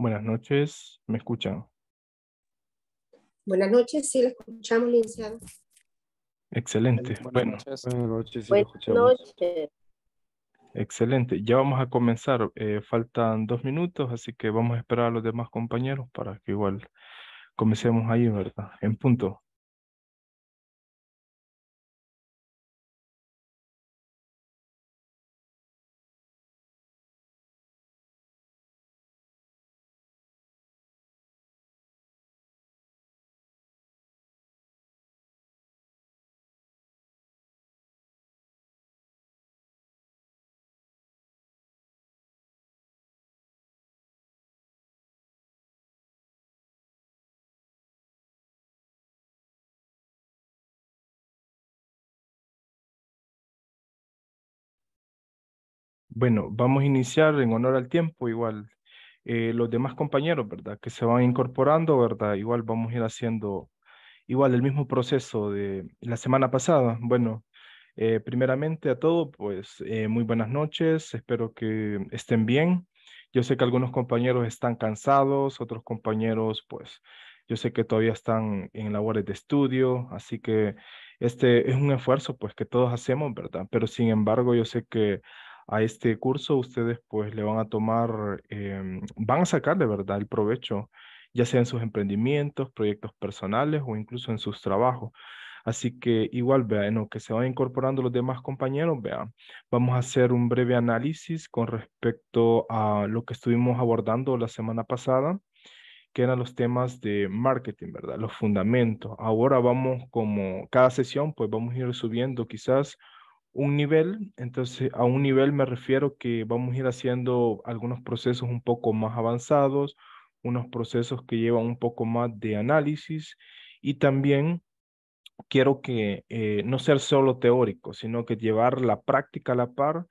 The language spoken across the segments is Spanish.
Buenas noches, ¿me escuchan? Buenas noches, sí, la escuchamos, licenciado. Excelente, bueno. Buenas noches, sí, buenas noches. Excelente, ya vamos a comenzar. Eh, faltan dos minutos, así que vamos a esperar a los demás compañeros para que igual comencemos ahí, ¿verdad? En punto. Bueno, vamos a iniciar en honor al tiempo igual. Eh, los demás compañeros, ¿verdad? Que se van incorporando, ¿verdad? Igual vamos a ir haciendo igual el mismo proceso de la semana pasada. Bueno, eh, primeramente a todos, pues eh, muy buenas noches, espero que estén bien. Yo sé que algunos compañeros están cansados, otros compañeros, pues yo sé que todavía están en labores de estudio, así que este es un esfuerzo, pues que todos hacemos, ¿verdad? Pero sin embargo, yo sé que a este curso ustedes pues le van a tomar, em, van a sacar de verdad el provecho, ya sea en sus emprendimientos, proyectos personales o incluso en sus trabajos. Así que igual, vean, lo que se van incorporando los demás compañeros, vean, vamos a hacer un breve análisis con respecto a lo que estuvimos abordando la semana pasada, que eran los temas de marketing, ¿verdad? Los fundamentos. Ahora vamos como cada sesión, pues vamos a ir subiendo quizás un nivel, entonces a un nivel me refiero que vamos a ir haciendo algunos procesos un poco más avanzados, unos procesos que llevan un poco más de análisis y también quiero que eh, no ser solo teórico, sino que llevar la práctica a la par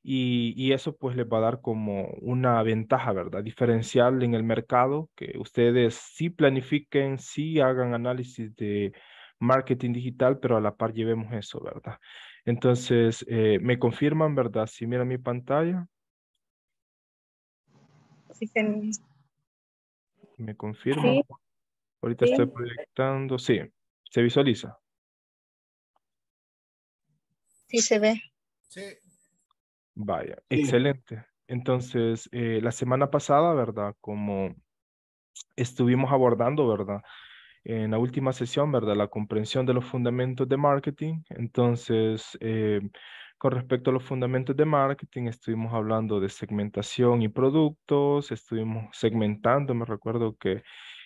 y, y eso pues les va a dar como una ventaja, ¿verdad? Diferencial en el mercado, que ustedes sí planifiquen, sí hagan análisis de marketing digital, pero a la par llevemos eso, ¿verdad? Entonces, eh, ¿me confirman, verdad? Si mira mi pantalla. Sí, sí. ¿Me confirman? Ahorita estoy proyectando. Sí, ¿se visualiza? Sí, se ve. Sí. Vaya, excelente. Entonces, eh, la semana pasada, ¿verdad? Como estuvimos abordando, ¿verdad? en la última sesión, ¿verdad? La comprensión de los fundamentos de marketing. Entonces, eh, con respecto a los fundamentos de marketing, estuvimos hablando de segmentación y productos, estuvimos segmentando, me recuerdo que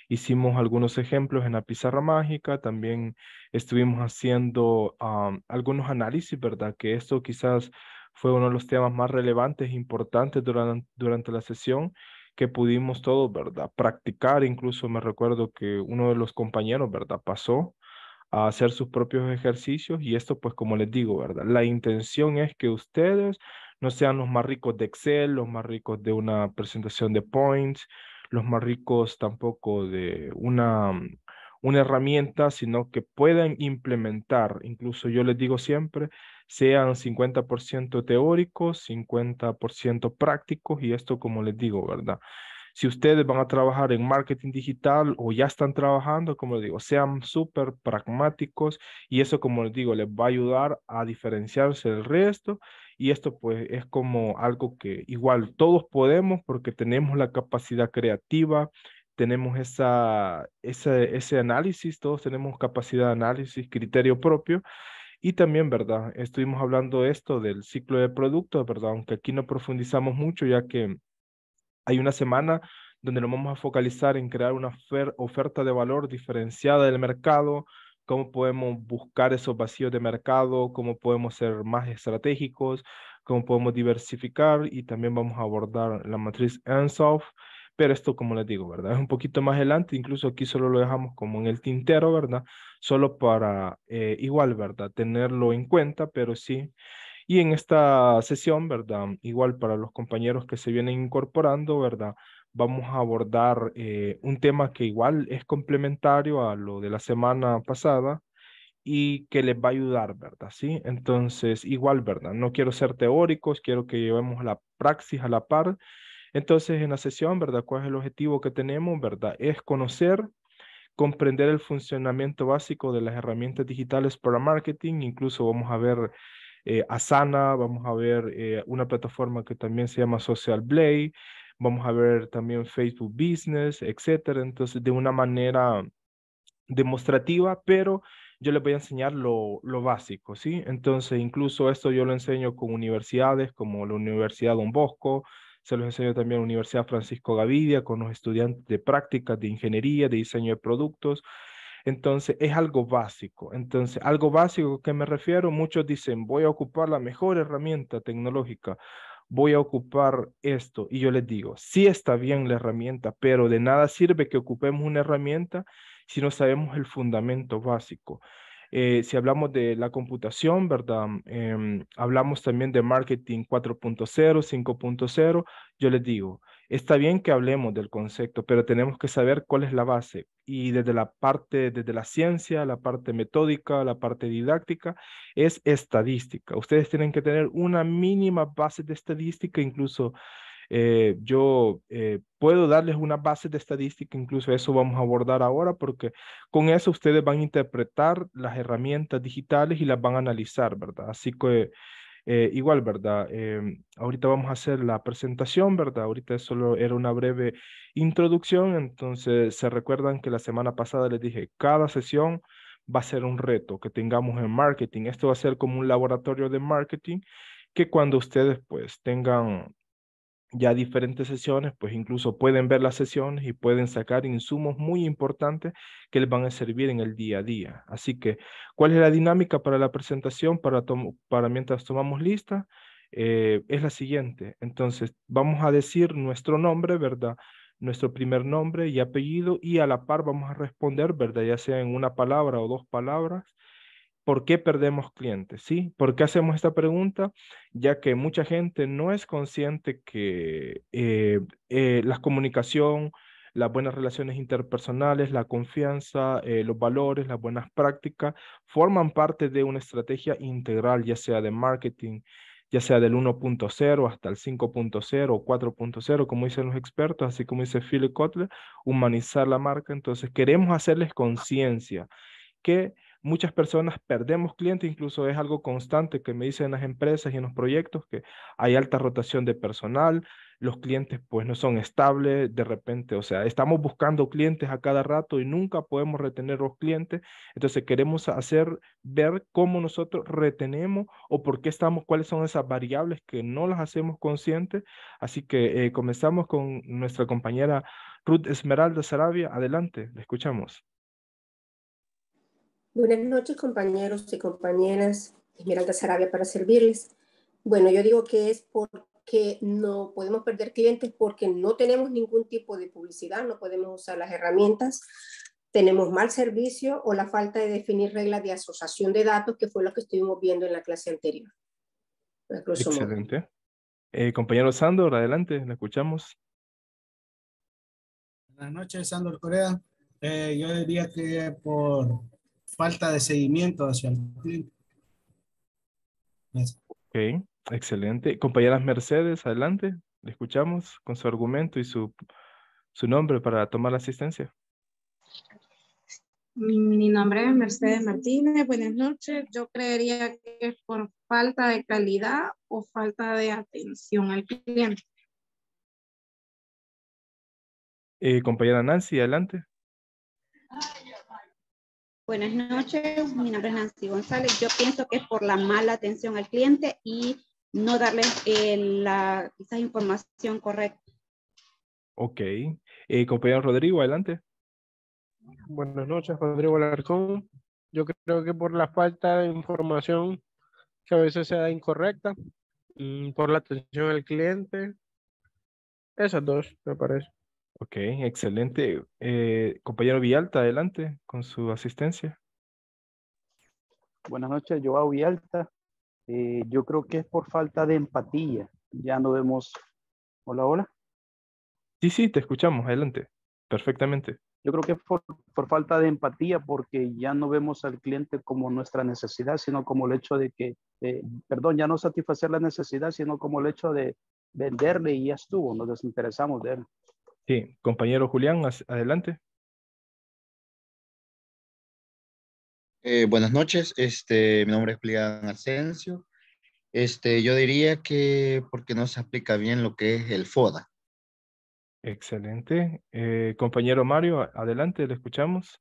hicimos algunos ejemplos en la pizarra mágica, también estuvimos haciendo ah, algunos análisis, ¿verdad? Que esto quizás fue uno de los temas más relevantes e importantes durante, durante la sesión que pudimos todos, ¿verdad? Practicar, incluso me recuerdo que uno de los compañeros, ¿verdad? Pasó a hacer sus propios ejercicios y esto pues como les digo, ¿verdad? La intención es que ustedes no sean los más ricos de Excel, los más ricos de una presentación de points, los más ricos tampoco de una, mm, una herramienta, sino que puedan implementar, incluso yo les digo siempre, sean 50% teóricos, 50% prácticos y esto como les digo, ¿verdad? Si ustedes van a trabajar en marketing digital o ya están trabajando, como les digo, sean súper pragmáticos y eso, como les digo, les va a ayudar a diferenciarse del resto y esto pues es como algo que igual todos podemos porque tenemos la capacidad creativa, tenemos esa, esa, ese análisis, todos tenemos capacidad de análisis, criterio propio y también, ¿verdad? Estuvimos hablando esto del ciclo de productos, ¿verdad? Aunque aquí no profundizamos mucho, ya que hay una semana donde nos vamos a focalizar en crear una oferta de valor diferenciada del mercado, cómo podemos buscar esos vacíos de mercado, cómo podemos ser más estratégicos, cómo podemos diversificar y también vamos a abordar la matriz Ansoft pero esto, como les digo, ¿verdad? Es un poquito más adelante, incluso aquí solo lo dejamos como en el tintero, ¿verdad? Solo para eh, igual, ¿verdad? Tenerlo en cuenta, pero sí. Y en esta sesión, ¿verdad? Igual para los compañeros que se vienen incorporando, ¿verdad? Vamos a abordar eh, un tema que igual es complementario a lo de la semana pasada, y que les va a ayudar, ¿verdad? Sí, entonces igual, ¿verdad? No quiero ser teóricos, quiero que llevemos la praxis a la par entonces, en la sesión, ¿verdad? ¿Cuál es el objetivo que tenemos, verdad? Es conocer, comprender el funcionamiento básico de las herramientas digitales para marketing. Incluso vamos a ver eh, Asana, vamos a ver eh, una plataforma que también se llama Social Blade, vamos a ver también Facebook Business, etcétera. Entonces, de una manera demostrativa, pero yo les voy a enseñar lo, lo, básico, ¿sí? Entonces, incluso esto yo lo enseño con universidades como la Universidad Don Bosco, se los enseñó también a la Universidad Francisco Gavidia con los estudiantes de prácticas de ingeniería, de diseño de productos. Entonces, es algo básico. Entonces, algo básico que me refiero, muchos dicen, voy a ocupar la mejor herramienta tecnológica, voy a ocupar esto. Y yo les digo, sí está bien la herramienta, pero de nada sirve que ocupemos una herramienta si no sabemos el fundamento básico. Eh, si hablamos de la computación, ¿verdad? Em, hablamos también de marketing 4.0, 5.0. Yo les digo, está bien que hablemos del concepto, pero tenemos que saber cuál es la base. Y desde la parte, desde la ciencia, la parte metódica, la parte didáctica, es estadística. Ustedes tienen que tener una mínima base de estadística, incluso eh, yo eh, puedo darles una base de estadística, incluso eso vamos a abordar ahora, porque con eso ustedes van a interpretar las herramientas digitales y las van a analizar, ¿verdad? Así que eh, igual, ¿verdad? ahorita vamos a hacer la presentación, ¿verdad? Ahorita solo era una breve introducción, entonces se recuerdan que la semana pasada les dije, cada sesión va a ser un reto que tengamos en marketing. Esto va a ser como un laboratorio de marketing que cuando ustedes pues tengan ya diferentes sesiones, pues incluso pueden ver las sesiones y pueden sacar insumos muy importantes que les van a servir en el día a día. Así que, ¿cuál es la dinámica para la presentación para, para mientras tomamos lista? Eh, es la siguiente. Entonces, vamos a decir nuestro nombre, ¿verdad? Nuestro primer nombre y apellido y a la par vamos a responder, ¿verdad? Ya sea en una palabra o dos palabras, ¿Por qué perdemos clientes? ¿Sí? ¿Por qué hacemos esta pregunta? Ya que mucha gente no es consciente que eh, eh, la comunicación, las buenas relaciones interpersonales, la confianza, eh, los valores, las buenas prácticas, forman parte de una estrategia integral, ya sea de marketing, ya sea del 1.0 hasta el 5.0 o 4.0, como dicen los expertos, así como dice Philip Kotler, humanizar la marca. Entonces, queremos hacerles conciencia que muchas personas perdemos clientes, incluso es algo constante que me dicen las empresas y en los proyectos que hay alta rotación de personal, los clientes pues no son estables de repente, o sea, estamos buscando clientes a cada rato y nunca podemos retener los clientes, entonces queremos hacer ver cómo nosotros retenemos o por qué estamos, cuáles son esas variables que no las hacemos conscientes, así que eh, comenzamos con nuestra compañera Ruth Esmeralda Sarabia, adelante, le escuchamos. Buenas noches, compañeros y compañeras. Esmeralda Sarabia para servirles. Bueno, yo digo que es porque no podemos perder clientes porque no tenemos ningún tipo de publicidad, no podemos usar las herramientas, tenemos mal servicio o la falta de definir reglas de asociación de datos, que fue lo que estuvimos viendo en la clase anterior. Excelente. Eh, compañero Sandor, adelante, la escuchamos. Buenas noches, Sandor Corea. Eh, yo diría que por falta de seguimiento hacia el cliente. excelente. Compañeras Mercedes, adelante. Le escuchamos con su argumento y su, su nombre para tomar la asistencia. Mi, nombre es Mercedes Martínez. Buenas noches. Yo creería que es por falta de calidad o falta de atención al cliente. Eh, compañera Nancy, adelante. Buenas noches, mi nombre es Nancy González. Yo pienso que es por la mala atención al cliente y no darles eh, la quizás información correcta. Ok. Eh, compañero Rodrigo, adelante. Buenas noches, Rodrigo Alarcón. Yo creo que por la falta de información que a veces se da incorrecta, mm, por la atención al cliente, esas dos me parece. Ok, excelente. Eh, compañero Vialta, adelante con su asistencia. Buenas noches, Joao Vialta. Eh, yo creo que es por falta de empatía. Ya no vemos. Hola, hola. Sí, sí, te escuchamos, adelante. Perfectamente. Yo creo que es por, falta de empatía porque ya no vemos al cliente como nuestra necesidad, sino como el hecho de que, eh, perdón, ya no satisfacer la necesidad, sino como el hecho de venderle y ya estuvo, nos desinteresamos de él. Sí, compañero Julián, adelante. Eh, buenas noches, este, mi nombre es Julián Asensio. Este, yo diría que porque no se aplica bien lo que es el FODA. Excelente. Eh, compañero Mario, adelante, le escuchamos.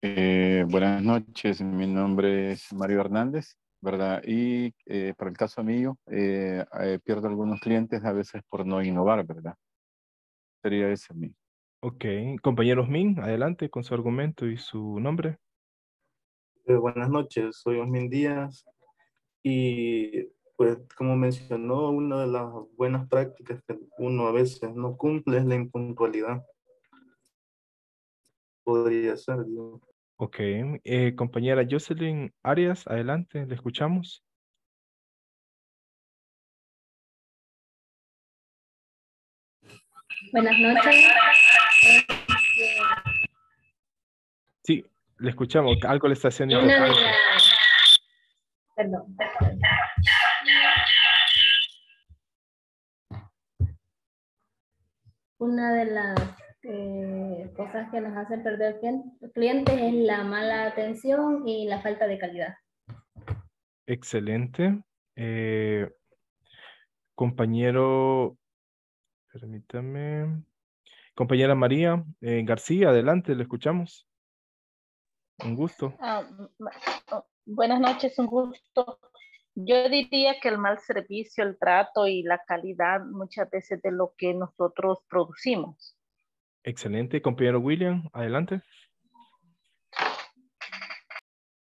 Eh, buenas noches, mi nombre es Mario Hernández, ¿verdad? Y para el caso mío, pierdo algunos clientes a veces por no innovar, ¿verdad? Sería ese Min. Ok, compañeros Min, adelante con su argumento y su nombre. Eh, buenas noches, soy Osmin Díaz y pues como mencionó, una de las buenas prácticas que uno a veces no cumple es la impuntualidad. Podría ser. Ok, eh, compañera Jocelyn Arias, adelante, le escuchamos. Buenas noches. Sí, le escuchamos. Algo le está haciendo. Una de Perdón. Una de las eh, cosas que nos hacen perder clientes es la mala atención y la falta de calidad. Excelente. Eh, compañero Permítame. Compañera María eh, García, adelante, le escuchamos. Un gusto. Ah, oh, buenas noches, un gusto. Yo diría que el mal servicio, el trato y la calidad muchas veces de lo que nosotros producimos. Excelente, compañero William, adelante.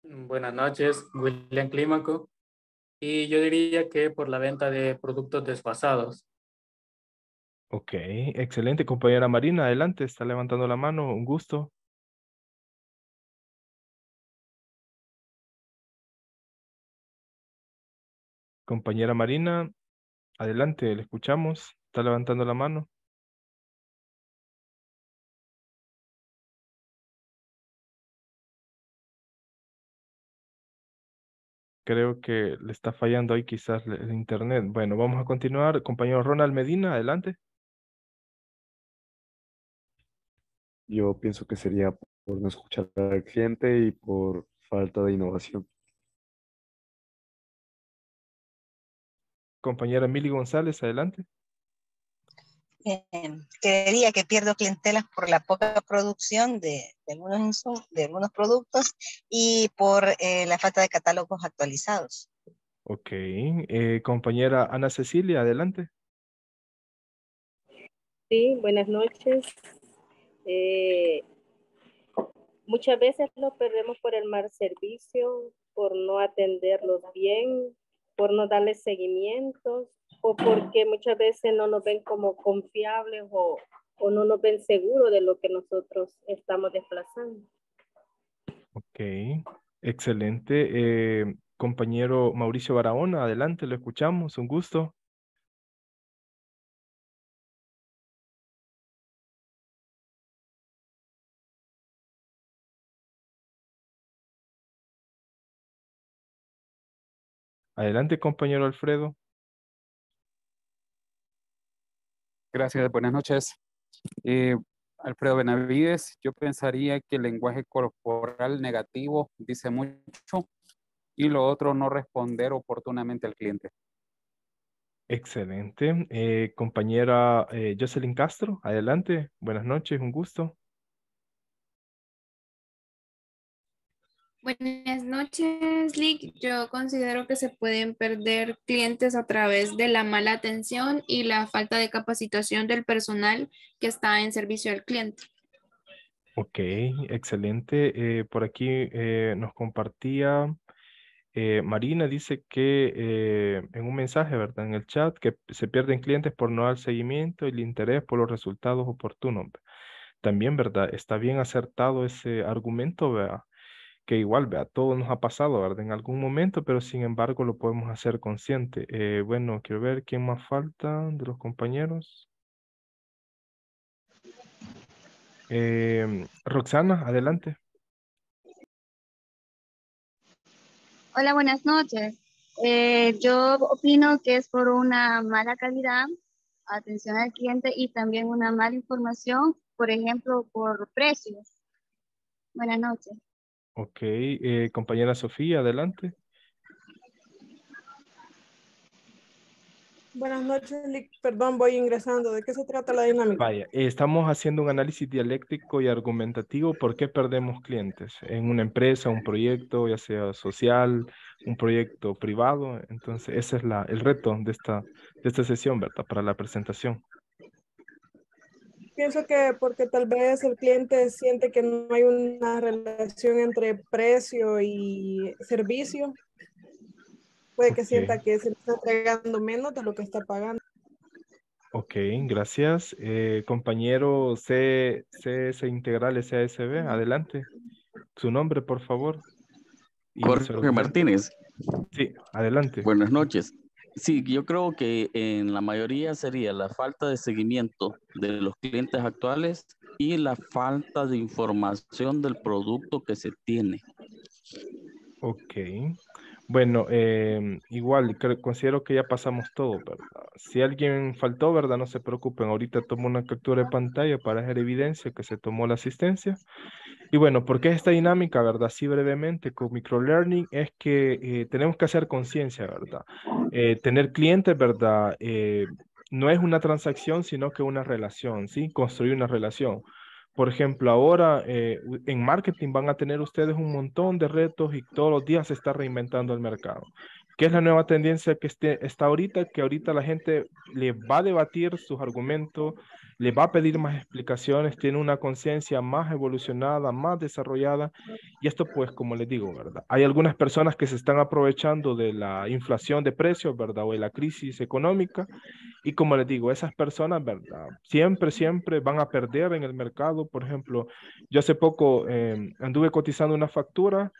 Buenas noches, William Clímaco. Y yo diría que por la venta de productos desfasados, Ok, excelente, compañera Marina, adelante, está levantando la mano, un gusto. Compañera Marina, adelante, le escuchamos, está levantando la mano. creo que le está fallando ahí quizás el internet. Bueno, vamos a continuar. Compañero Ronald Medina, adelante. yo pienso que sería por no escuchar al cliente y por falta de innovación. Compañera Mili González, adelante. Em, Quería que pierdo clientelas por la poca producción de, algunos, de algunos productos y por eh, la falta de catálogos actualizados. Ok. Eh, compañera Ana Cecilia, adelante. Sí, buenas noches. Eh, muchas veces nos perdemos por el mal servicio, por no atenderlos bien, por no darles seguimiento o porque muchas veces no nos ven como confiables o, no nos ven seguros de lo que nosotros estamos desplazando. Ok, excelente. Eh, compañero Mauricio Barahona, adelante, lo escuchamos, un gusto. Adelante, compañero Alfredo. Gracias, buenas noches. Eh, Alfredo Benavides, yo pensaría que el lenguaje corporal negativo dice mucho y lo otro no responder oportunamente al cliente. Excelente. Eh, compañera eh, Jocelyn Castro, adelante. Buenas noches, un gusto. Buenas noches, Lick. Yo considero que se pueden perder clientes a través de la mala atención y la falta de capacitación del personal que está en servicio al cliente. Ok, excelente. Eh, por aquí eh, nos compartía eh, Marina, dice que en un mensaje, ¿verdad? En el chat, que se pierden clientes por no dar seguimiento y el interés por los resultados oportunos. También, ¿verdad? Está bien acertado ese argumento, ¿verdad? que igual, vea, todo nos ha pasado, ¿verdad? En algún momento, pero sin embargo lo podemos hacer consciente. Eh, bueno, quiero ver quién más falta de los compañeros. Em, Roxana, adelante. Hola, buenas noches. Eh, yo opino que es por una mala calidad, atención al cliente y también una mala información, por ejemplo, por precios. Buenas noches. Ok, eh, compañera Sofía, adelante. Buenas noches, Lick. Perdón, voy ingresando. ¿De qué se trata la dinámica? Vaya, estamos haciendo un análisis dialéctico y argumentativo. ¿Por qué perdemos clientes en una empresa, un proyecto, ya sea social, un proyecto privado? Entonces, ese es la, el reto de esta, de esta sesión, ¿verdad? Para la presentación pienso que porque tal vez el cliente siente que no hay una relación entre precio y servicio, puede que sienta que se le está entregando menos de lo que está pagando. Ok, gracias. Eh, compañero CS Integral SASB, adelante. Su nombre, por favor. Jorge Martínez. Sí, adelante. Buenas noches. Sí, yo creo que en la mayoría sería la falta de seguimiento de los clientes actuales y la falta de información del producto que se tiene. Ok. Bueno, em, igual considero que ya pasamos todo, ¿verdad? Si alguien faltó, ¿verdad? No se preocupen, ahorita tomo una captura de pantalla para hacer evidencia que se tomó la asistencia y bueno, ¿por qué esta dinámica, verdad? Sí, brevemente, con microlearning es que eh, tenemos que hacer conciencia, ¿verdad? Eh, tener clientes, ¿verdad? Eh, no es una transacción, sino que una relación, ¿sí? Construir una relación. Por ejemplo, ahora en marketing van a tener ustedes un montón de retos y todos los días se está reinventando el mercado. ¿Qué es la nueva tendencia que este, está ahorita? Que ahorita la gente le va a debatir sus argumentos, le va a pedir más explicaciones, tiene una conciencia más evolucionada, más desarrollada. Y esto pues, como les digo, ¿verdad? Hay algunas personas que se están aprovechando de la inflación de precios, ¿verdad? O de la crisis económica. Y como les digo, esas personas, ¿verdad? Siempre, siempre van a perder en el mercado. Por ejemplo, yo hace poco eh, anduve cotizando una factura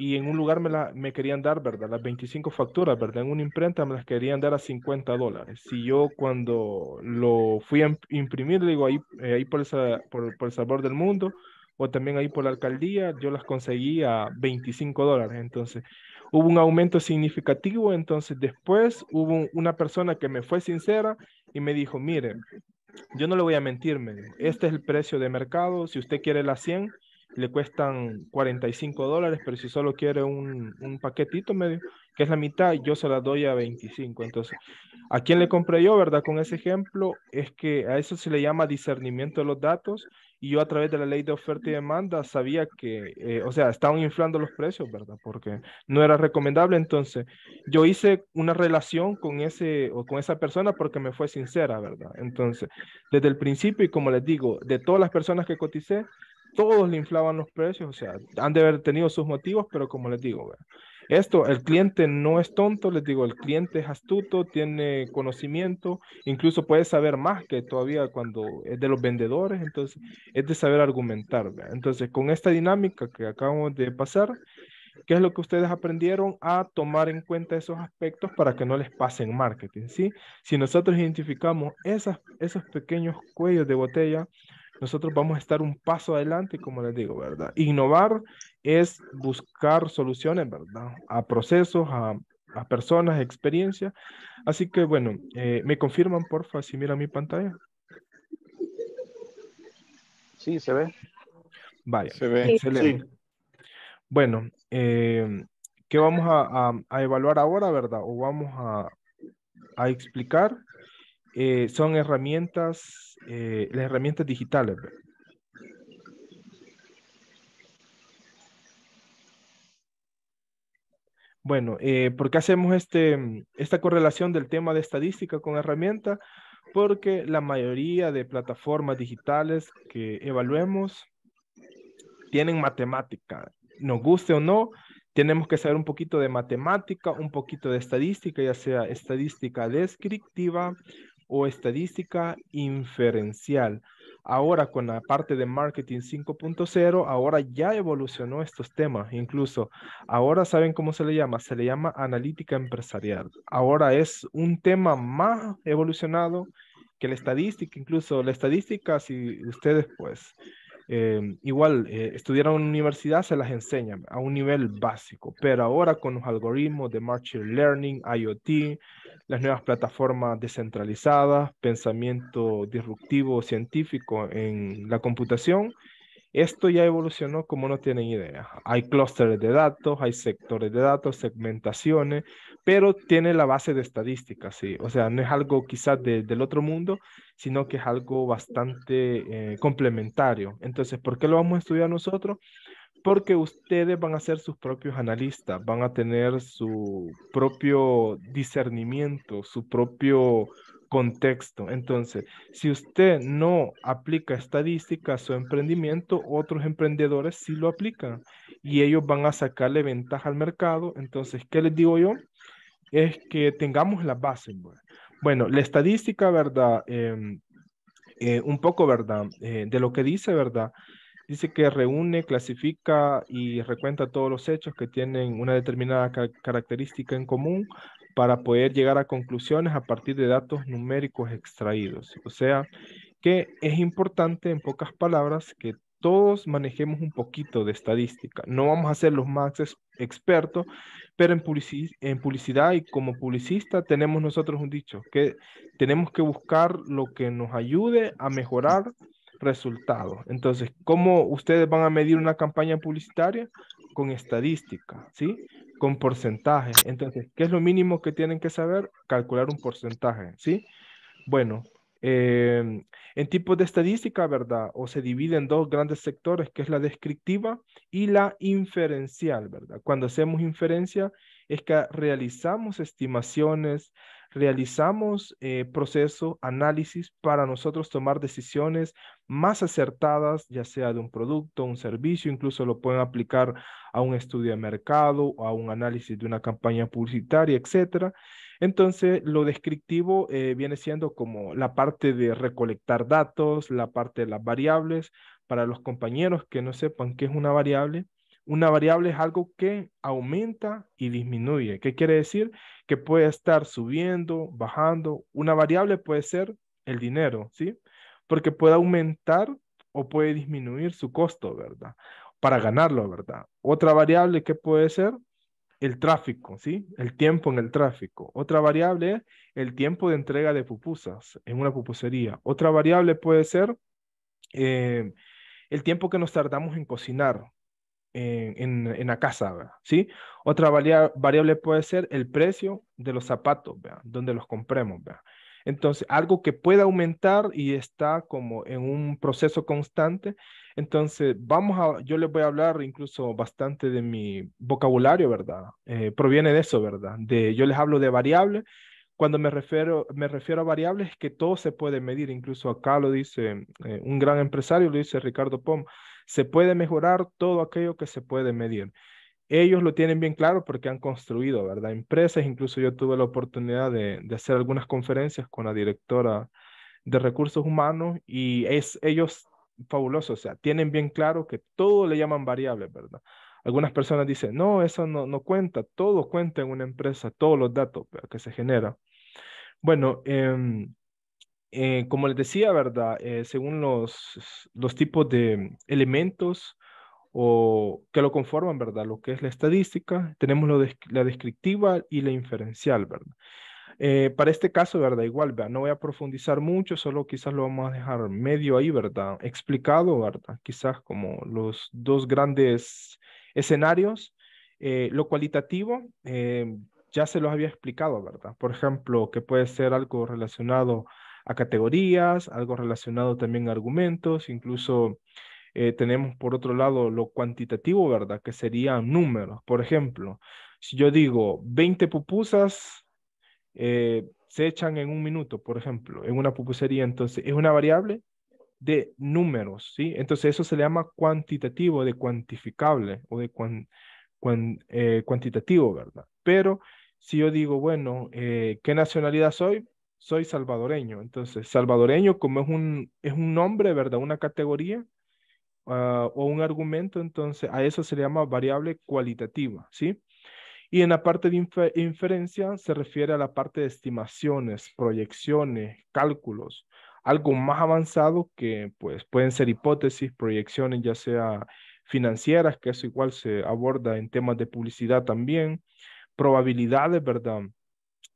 y en un lugar me, la, me querían dar, ¿verdad? Las 25 facturas, ¿verdad? En una imprenta me las querían dar a 50 dólares. Si yo cuando lo fui a imprimir, digo, ahí, eh, ahí por, esa, por, el sabor del mundo, o también ahí por la alcaldía, yo las conseguí a 25 dólares. Entonces, hubo un aumento significativo. Entonces, después hubo una persona que me fue sincera y me dijo, mire, yo no le voy a mentir, este es el precio de mercado, si usted quiere las 100 le cuestan 45 dólares, pero si solo quiere un, paquetito medio, que es la mitad, yo se la doy a 25. Entonces, ¿a quién le compré yo, verdad? Con ese ejemplo, es que a eso se le llama discernimiento de los datos y yo a través de la ley de oferta y demanda sabía que, eh, o sea, estaban inflando los precios, verdad, porque no era recomendable. Entonces, yo hice una relación con ese o con esa persona porque me fue sincera, verdad. Entonces, desde el principio y como les digo, de todas las personas que coticé, todos le inflaban los precios, o sea, han de haber tenido sus motivos, pero como les digo, esto, el cliente no es tonto, les digo, el cliente es astuto, tiene conocimiento, incluso puede saber más que todavía cuando es de los vendedores, entonces es de saber argumentar. Entonces, con esta dinámica que acabamos de pasar, ¿qué es lo que ustedes aprendieron a tomar en cuenta esos aspectos para que no les pasen marketing? ¿sí? Si nosotros identificamos esas, esos pequeños cuellos de botella, nosotros vamos a estar un paso adelante, como les digo, ¿verdad? Innovar es buscar soluciones, ¿verdad? A procesos, a, a personas, experiencias. Así que, bueno, eh, ¿me confirman, porfa, si mira mi pantalla? Sí, se ve. Vaya. Se ve. Excelente. Bueno, eh, ¿qué vamos a, evaluar ahora, verdad? O vamos a, a explicar eh, son herramientas, eh, las herramientas digitales. Pues. Bueno, eh, ¿por qué hacemos este, mm, esta correlación del tema de estadística con herramientas? Porque la mayoría de plataformas digitales que evaluemos tienen matemática. Nos guste o no, tenemos que saber un poquito de matemática, un poquito de estadística, ya sea estadística descriptiva, o estadística inferencial. Ahora con la parte de marketing 5.0, ahora ya evolucionó estos temas. Incluso ahora saben cómo se le llama. Se le llama analítica empresarial. Ahora es un tema más evolucionado que la estadística. Incluso la estadística, si ustedes pues Em, igual, eh, estudiar en una universidad se las enseñan a un nivel básico, pero ahora con los algoritmos de Machine Learning, IoT, las nuevas plataformas descentralizadas, pensamiento disruptivo científico en la computación, esto ya evolucionó como no tienen idea. Hay clústeres de datos, hay sectores de datos, segmentaciones, pero tiene la base de estadísticas, O sea, no es algo quizás del otro mundo, sino que es algo bastante eh, complementario. Entonces, ¿por qué lo vamos a estudiar nosotros? Porque ustedes van a ser sus propios analistas, van a tener su propio discernimiento, su propio contexto. Entonces, si usted no aplica estadística a su emprendimiento, otros emprendedores sí lo aplican y ellos van a sacarle ventaja al mercado. Entonces, ¿qué les digo yo? Es que tengamos la base, bases. Pues. Bueno, la estadística, ¿verdad? Em, eh, un poco, ¿verdad? Eh, de lo que dice, ¿verdad? Dice que reúne, clasifica y recuenta todos los hechos que tienen una determinada característica en común para poder llegar a conclusiones a partir de datos numéricos extraídos. O sea, que es importante, en pocas palabras, que todos manejemos un poquito de estadística. No vamos a ser los más expertos, pero en, en, publicidad y como publicista tenemos nosotros un dicho, que tenemos que buscar lo que nos ayude a mejorar resultados. Entonces, ¿cómo ustedes van a medir una campaña publicitaria? Con estadística, ¿sí? Con porcentaje. Entonces, ¿qué es lo mínimo que tienen que saber? Calcular un porcentaje, ¿sí? Bueno, Em, en tipos de estadística, ¿verdad? O se divide en dos grandes sectores, que es la descriptiva y la inferencial, ¿verdad? Cuando hacemos inferencia es que realizamos estimaciones, realizamos eh, proceso, análisis para nosotros tomar decisiones más acertadas, ya sea de un producto, un servicio, incluso lo pueden aplicar a un estudio de mercado, o a un análisis de una campaña publicitaria, etcétera. Entonces, lo descriptivo eh, viene siendo como la parte de recolectar datos, la parte de las variables. Para los compañeros que no sepan qué es una variable, una variable es algo que aumenta y disminuye. ¿Qué quiere decir? Que puede estar subiendo, bajando. Una variable puede ser el dinero, ¿sí? Porque puede aumentar o puede disminuir su costo, ¿verdad? Para ganarlo, ¿verdad? Otra variable que puede ser el tráfico, ¿sí? El tiempo en el tráfico. Otra variable es el tiempo de entrega de pupusas en una pupusería. Otra variable puede ser eh, el tiempo que nos tardamos en cocinar en, en, la casa, ¿sí? Otra variable puede ser el precio de los zapatos, Donde los compremos, Entonces, algo que pueda aumentar y está como en un proceso constante entonces, vamos a, yo les voy a hablar incluso bastante de mi vocabulario, ¿verdad? Eh, proviene de eso, ¿verdad? De, yo les hablo de variables. Cuando me refiero, me refiero a variables es que todo se puede medir, incluso acá lo dice eh, un gran empresario, lo dice Ricardo Pom, se puede mejorar todo aquello que se puede medir. Ellos lo tienen bien claro porque han construido, ¿verdad? Empresas, incluso yo tuve la oportunidad de, de hacer algunas conferencias con la directora de recursos humanos y es, ellos fabuloso, o sea, tienen bien claro que todo le llaman variable, ¿verdad? Algunas personas dicen, no, eso no, no cuenta, todo cuenta en una empresa, todos los datos que se generan. Bueno, em, eh, como les decía, ¿verdad? Eh, según los, los tipos de elementos o que lo conforman, ¿verdad? Lo que es la estadística, tenemos la descriptiva y la inferencial, ¿verdad? Eh, para este caso, ¿verdad? Igual, ¿verdad? No voy a profundizar mucho, solo quizás lo vamos a dejar medio ahí, ¿verdad? Explicado, ¿verdad? Quizás como los dos grandes escenarios. Eh, lo cualitativo, eh, ya se los había explicado, ¿verdad? Por ejemplo, que puede ser algo relacionado a categorías, algo relacionado también a argumentos, incluso tenemos por otro lado lo cuantitativo, ¿verdad? Que serían números. Por ejemplo, si yo digo 20 pupusas eh, se echan en un minuto, por ejemplo, en una pupusería. Entonces, es una variable de números, ¿sí? Entonces, eso se le llama cuantitativo, de cuantificable o de eh, cuantitativo, ¿verdad? Pero si yo digo, bueno, eh, ¿qué nacionalidad soy? Soy salvadoreño. Entonces, salvadoreño, como es un, es un nombre, ¿verdad? Una categoría ah, o un argumento, entonces a eso se le llama variable cualitativa, ¿sí? Y en la parte de inferencia se refiere a la parte de estimaciones, proyecciones, cálculos, algo más avanzado que pues pueden ser hipótesis, proyecciones ya sea financieras, que eso igual se aborda en temas de publicidad también, probabilidades, ¿verdad?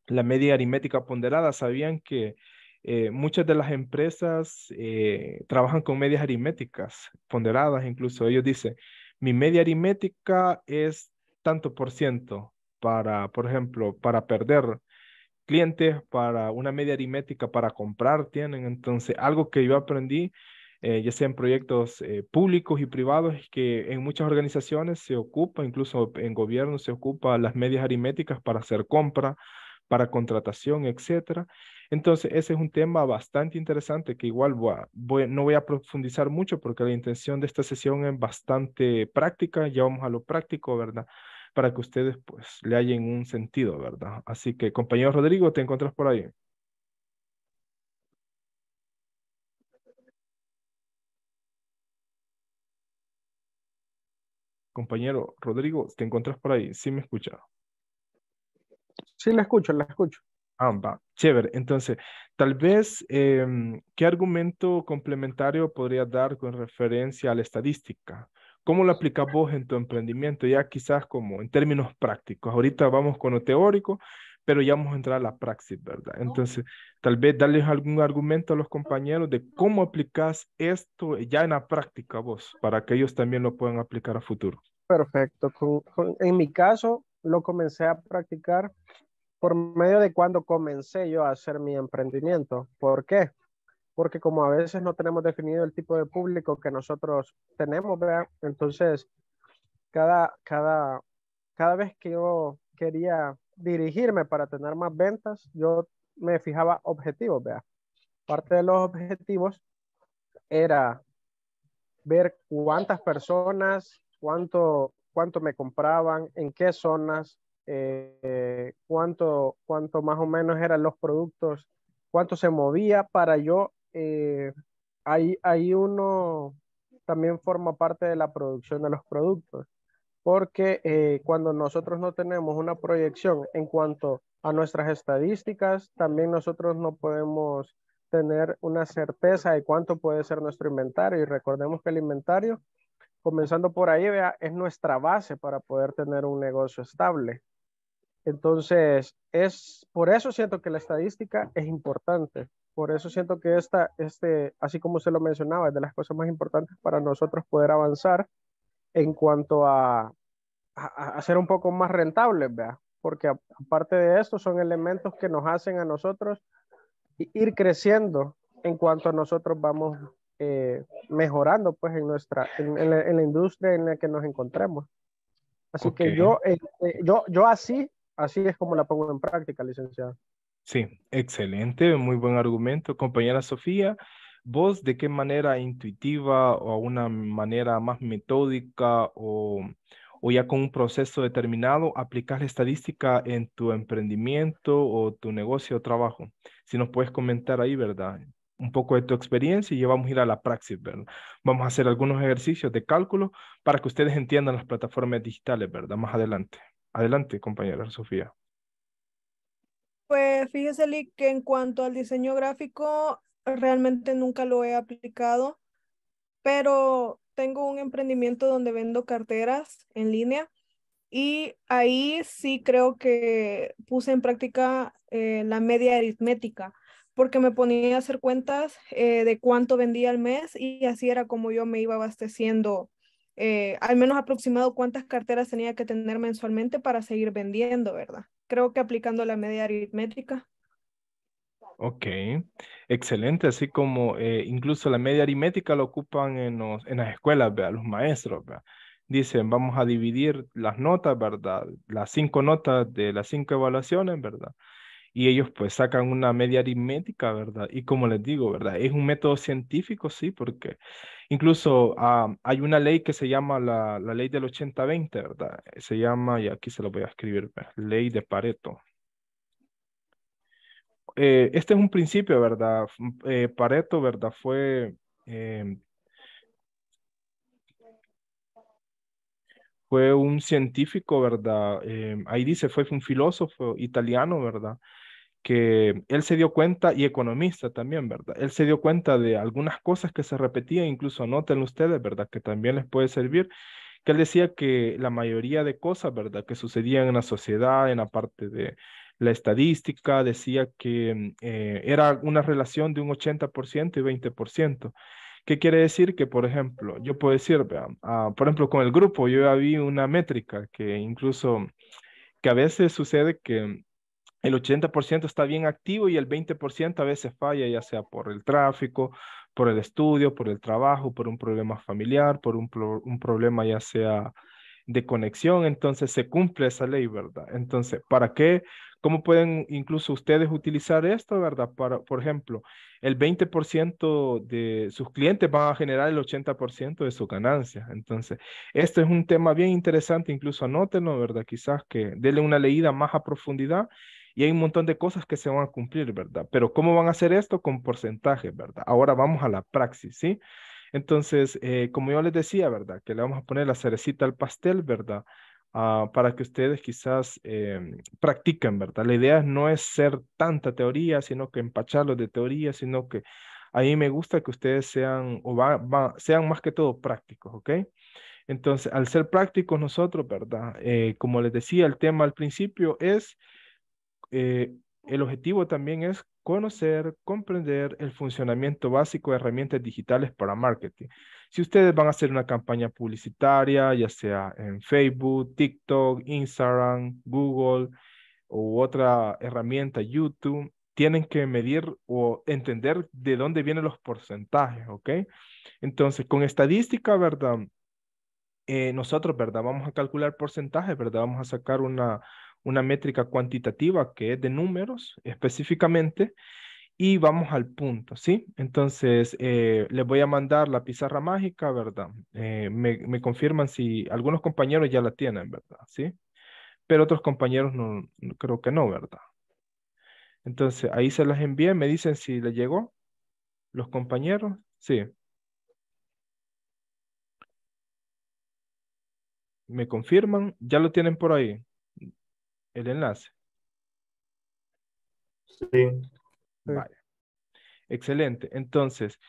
La media aritmética ponderada, sabían que eh, muchas de las empresas eh, trabajan con medias aritméticas ponderadas, incluso ellos dicen, mi media aritmética es tanto por ciento para, por ejemplo, para perder clientes, para una media aritmética para comprar tienen. Entonces, algo que yo aprendí, eh, ya sea en proyectos eh, públicos y privados, es que en muchas organizaciones se ocupa, incluso en gobierno se ocupa las medias aritméticas para hacer compra, para contratación, etcétera. Entonces, ese es un tema bastante interesante que igual no voy a profundizar mucho porque la intención de esta sesión es bastante práctica, ya vamos a lo práctico, ¿verdad? para que ustedes pues le hayan un sentido, ¿verdad? Así que, compañero Rodrigo, ¿te encuentras por ahí? Compañero Rodrigo, ¿te encuentras por ahí? ¿Sí me escucha? Sí, la escucho, la escucho. Ah, va, chévere. Entonces, tal vez, em, ¿qué argumento complementario podría dar con referencia a la estadística? ¿Cómo lo aplicas vos en tu emprendimiento? Ya quizás como en términos prácticos. Ahorita vamos con lo teórico, pero ya vamos a entrar a la praxis, ¿verdad? Entonces, tal vez darles algún argumento a los compañeros de cómo aplicas esto ya en la práctica vos, para que ellos también lo puedan aplicar a futuro. Perfecto. en mi caso, lo comencé a practicar por medio de cuando comencé yo a hacer mi emprendimiento. ¿Por qué? porque como a veces no tenemos definido el tipo de público que nosotros tenemos, ¿verdad? entonces cada, cada, cada vez que yo quería dirigirme para tener más ventas, yo me fijaba objetivos, vea. Parte de los objetivos era ver cuántas personas, cuánto, cuánto me compraban, en qué zonas, eh, cuánto, cuánto más o menos eran los productos, cuánto se movía para yo eh, ahí, ahí uno también forma parte de la producción de los productos, porque eh, cuando nosotros no tenemos una proyección en cuanto a nuestras estadísticas, también nosotros no podemos tener una certeza de cuánto puede ser nuestro inventario. Y recordemos que el inventario, comenzando por ahí, vea, es nuestra base para poder tener un negocio estable. Entonces, es por eso siento que la estadística es importante. Por eso siento que esta, este, así como se lo mencionaba, es de las cosas más importantes para nosotros poder avanzar en cuanto a, hacer ser un poco más rentables, ¿verdad? Porque aparte de esto, son elementos que nos hacen a nosotros ir creciendo en cuanto a nosotros vamos eh, mejorando pues en nuestra en, la, industria en la que nos encontremos así que yo este, yo yo así así es como la pongo en práctica licenciado Sí, excelente, muy buen argumento. Compañera Sofía, ¿vos de qué manera intuitiva o a una manera más metódica o, o ya con un proceso determinado aplicas la estadística en tu emprendimiento o tu negocio o trabajo? Si nos puedes comentar ahí, ¿verdad? un poco de tu experiencia y ya vamos a ir a la praxis, ¿verdad? Vamos a hacer algunos ejercicios de cálculo para que ustedes entiendan las plataformas digitales, ¿verdad? Más adelante. Adelante, compañera Sofía fíjese, que en cuanto al diseño gráfico, realmente nunca lo he aplicado, pero tengo un emprendimiento donde vendo carteras en línea y ahí sí creo que puse en práctica eh, la media aritmética porque me ponía a hacer cuentas eh, de cuánto vendía al mes y así era como yo me iba abasteciendo, eh, al menos aproximado cuántas carteras tenía que tener mensualmente para seguir vendiendo, ¿verdad? creo que aplicando la media aritmética. Ok, excelente. Así como eh, incluso la media aritmética la ocupan en, las escuelas, los maestros. Dicen, vamos a dividir las notas, ¿verdad? Las cinco notas de las cinco evaluaciones, ¿verdad? y ellos pues sacan una media aritmética, ¿verdad? Y como les digo, ¿verdad? Es un método científico, sí, porque incluso ah, hay una ley que se llama la, la ley del 80-20, ¿verdad? Se llama, y aquí se lo voy a escribir, pues, ley de Pareto. Eh, este es un principio, ¿verdad? Eh, Pareto, ¿verdad? Fue... Em, fue un científico, ¿verdad? Em, ahí dice, fue un filósofo italiano, ¿verdad? que él se dio cuenta, y economista también, ¿verdad? Él se dio cuenta de algunas cosas que se repetían, incluso anoten ustedes, ¿verdad? Que también les puede servir, que él decía que la mayoría de cosas, ¿verdad? Que sucedían en la sociedad, en la parte de la estadística, decía que mm, eh, era una relación de un 80% y 20%. ¿Qué quiere decir? Que, por ejemplo, yo puedo decir, vean, ah, por ejemplo, con el grupo, yo había una métrica que incluso, que a veces sucede que el 80% está bien activo y el 20% a veces falla, ya sea por el tráfico, por el estudio, por el trabajo, por un problema familiar, por un, problema ya sea de conexión, entonces se cumple esa ley, ¿verdad? Entonces, ¿para qué? ¿Cómo pueden incluso ustedes utilizar esto, verdad? Para, por ejemplo, el 20% de sus clientes van a generar el 80% de su ganancia. Entonces, esto es un tema bien interesante, incluso anótenlo, ¿verdad? Quizás que denle una leída más a profundidad y hay un montón de cosas que se van a cumplir, ¿verdad? Pero ¿cómo van a hacer esto? Con porcentaje, ¿verdad? Ahora vamos a la praxis, ¿sí? Entonces, eh, como yo les decía, ¿verdad? Que le vamos a poner la cerecita al pastel, ¿verdad? Ah, para que ustedes quizás em, practiquen, ¿verdad? La idea no es ser tanta teoría, sino que empacharlos de teoría, sino que a mí me gusta que ustedes sean, o sean más que todo prácticos, ¿ok? Entonces, al ser prácticos nosotros, ¿verdad? Eh, como les decía, el tema al principio es eh, el objetivo también es conocer, comprender el funcionamiento básico de herramientas digitales para marketing. Si ustedes van a hacer una campaña publicitaria, ya sea en Facebook, TikTok, Instagram, Google u otra herramienta, YouTube, tienen que medir o entender de dónde vienen los porcentajes, ¿ok? Entonces, con estadística, ¿verdad? Eh, nosotros, ¿verdad? Vamos a calcular porcentajes, ¿verdad? Vamos a sacar una, una métrica cuantitativa que es de números específicamente y vamos al punto, ¿sí? Entonces, eh, les voy a mandar la pizarra mágica, ¿verdad? Eh, me, confirman si algunos compañeros ya la tienen, ¿verdad? ¿Sí? Pero otros compañeros no, no, creo que no, ¿verdad? Entonces, ahí se las envié, me dicen si les llegó los compañeros, sí. Me confirman, ya lo tienen por ahí el enlace. Sí. Vale. Excelente. Entonces,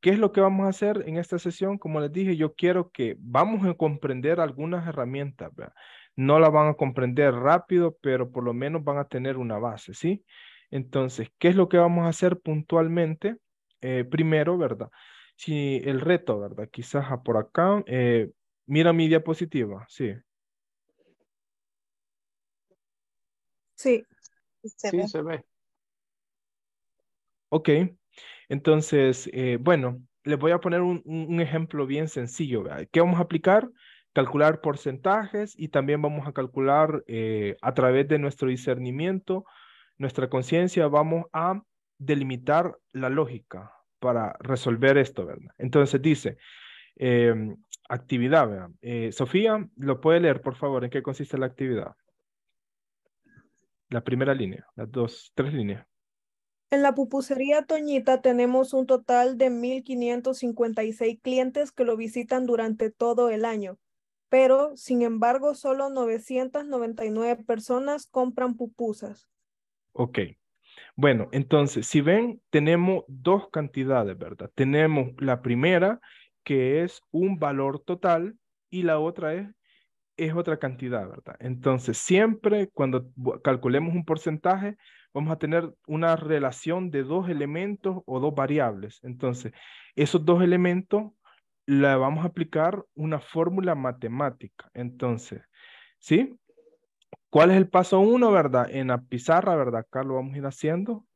¿qué es lo que vamos a hacer en esta sesión? Como les dije, yo quiero que vamos a comprender algunas herramientas. No la van a comprender rápido, pero por lo menos van a tener una base, ¿sí? Entonces, ¿qué es lo que vamos a hacer puntualmente? Eh, primero, ¿verdad? Si el reto, ¿verdad? Quizás por acá, eh, mira mi diapositiva, sí. Sí. sí, se ve. Ok, entonces, eh, bueno, les voy a poner un, ejemplo bien sencillo. ¿verdad? ¿Qué vamos a aplicar? Calcular porcentajes y también vamos a calcular eh, a través de nuestro discernimiento, nuestra conciencia, vamos a delimitar la lógica para resolver esto, ¿verdad? Entonces dice, em, actividad, eh, Sofía, ¿lo puede leer, por favor? ¿En qué consiste la actividad? La primera línea, las dos, tres líneas. En la pupusería Toñita tenemos un total de 1.556 clientes que lo visitan durante todo el año, pero sin embargo solo 999 personas compran pupusas. Ok. Bueno, entonces, si ven, tenemos dos cantidades, ¿verdad? Tenemos la primera, que es un valor total, y la otra es es otra cantidad, ¿verdad? Entonces, siempre cuando calculemos un porcentaje, vamos a tener una relación de dos elementos o dos variables. Entonces, esos dos elementos le vamos a aplicar una fórmula matemática. Entonces, ¿sí? ¿Cuál es el paso uno, verdad? En la pizarra, ¿verdad? Acá lo vamos a ir haciendo.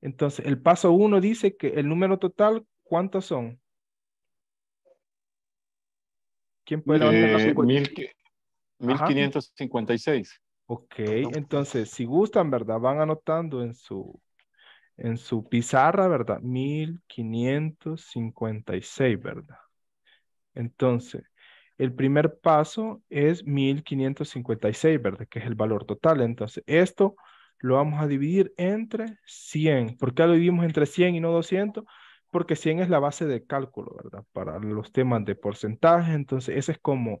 Entonces, el paso uno dice que el número total, ¿cuántos son? ¿Quién puede 1556. Ok, entonces, si gustan, ¿verdad? Van anotando en su, en su pizarra, ¿verdad? 1556, ¿verdad? Entonces, el primer paso es 1556, ¿verdad? Que es el valor total. Entonces, esto lo vamos a dividir entre 100. ¿Por qué lo dividimos entre 100 y no 200? Porque 100 es la base de cálculo, ¿verdad? Para los temas de porcentaje. Entonces, ese es como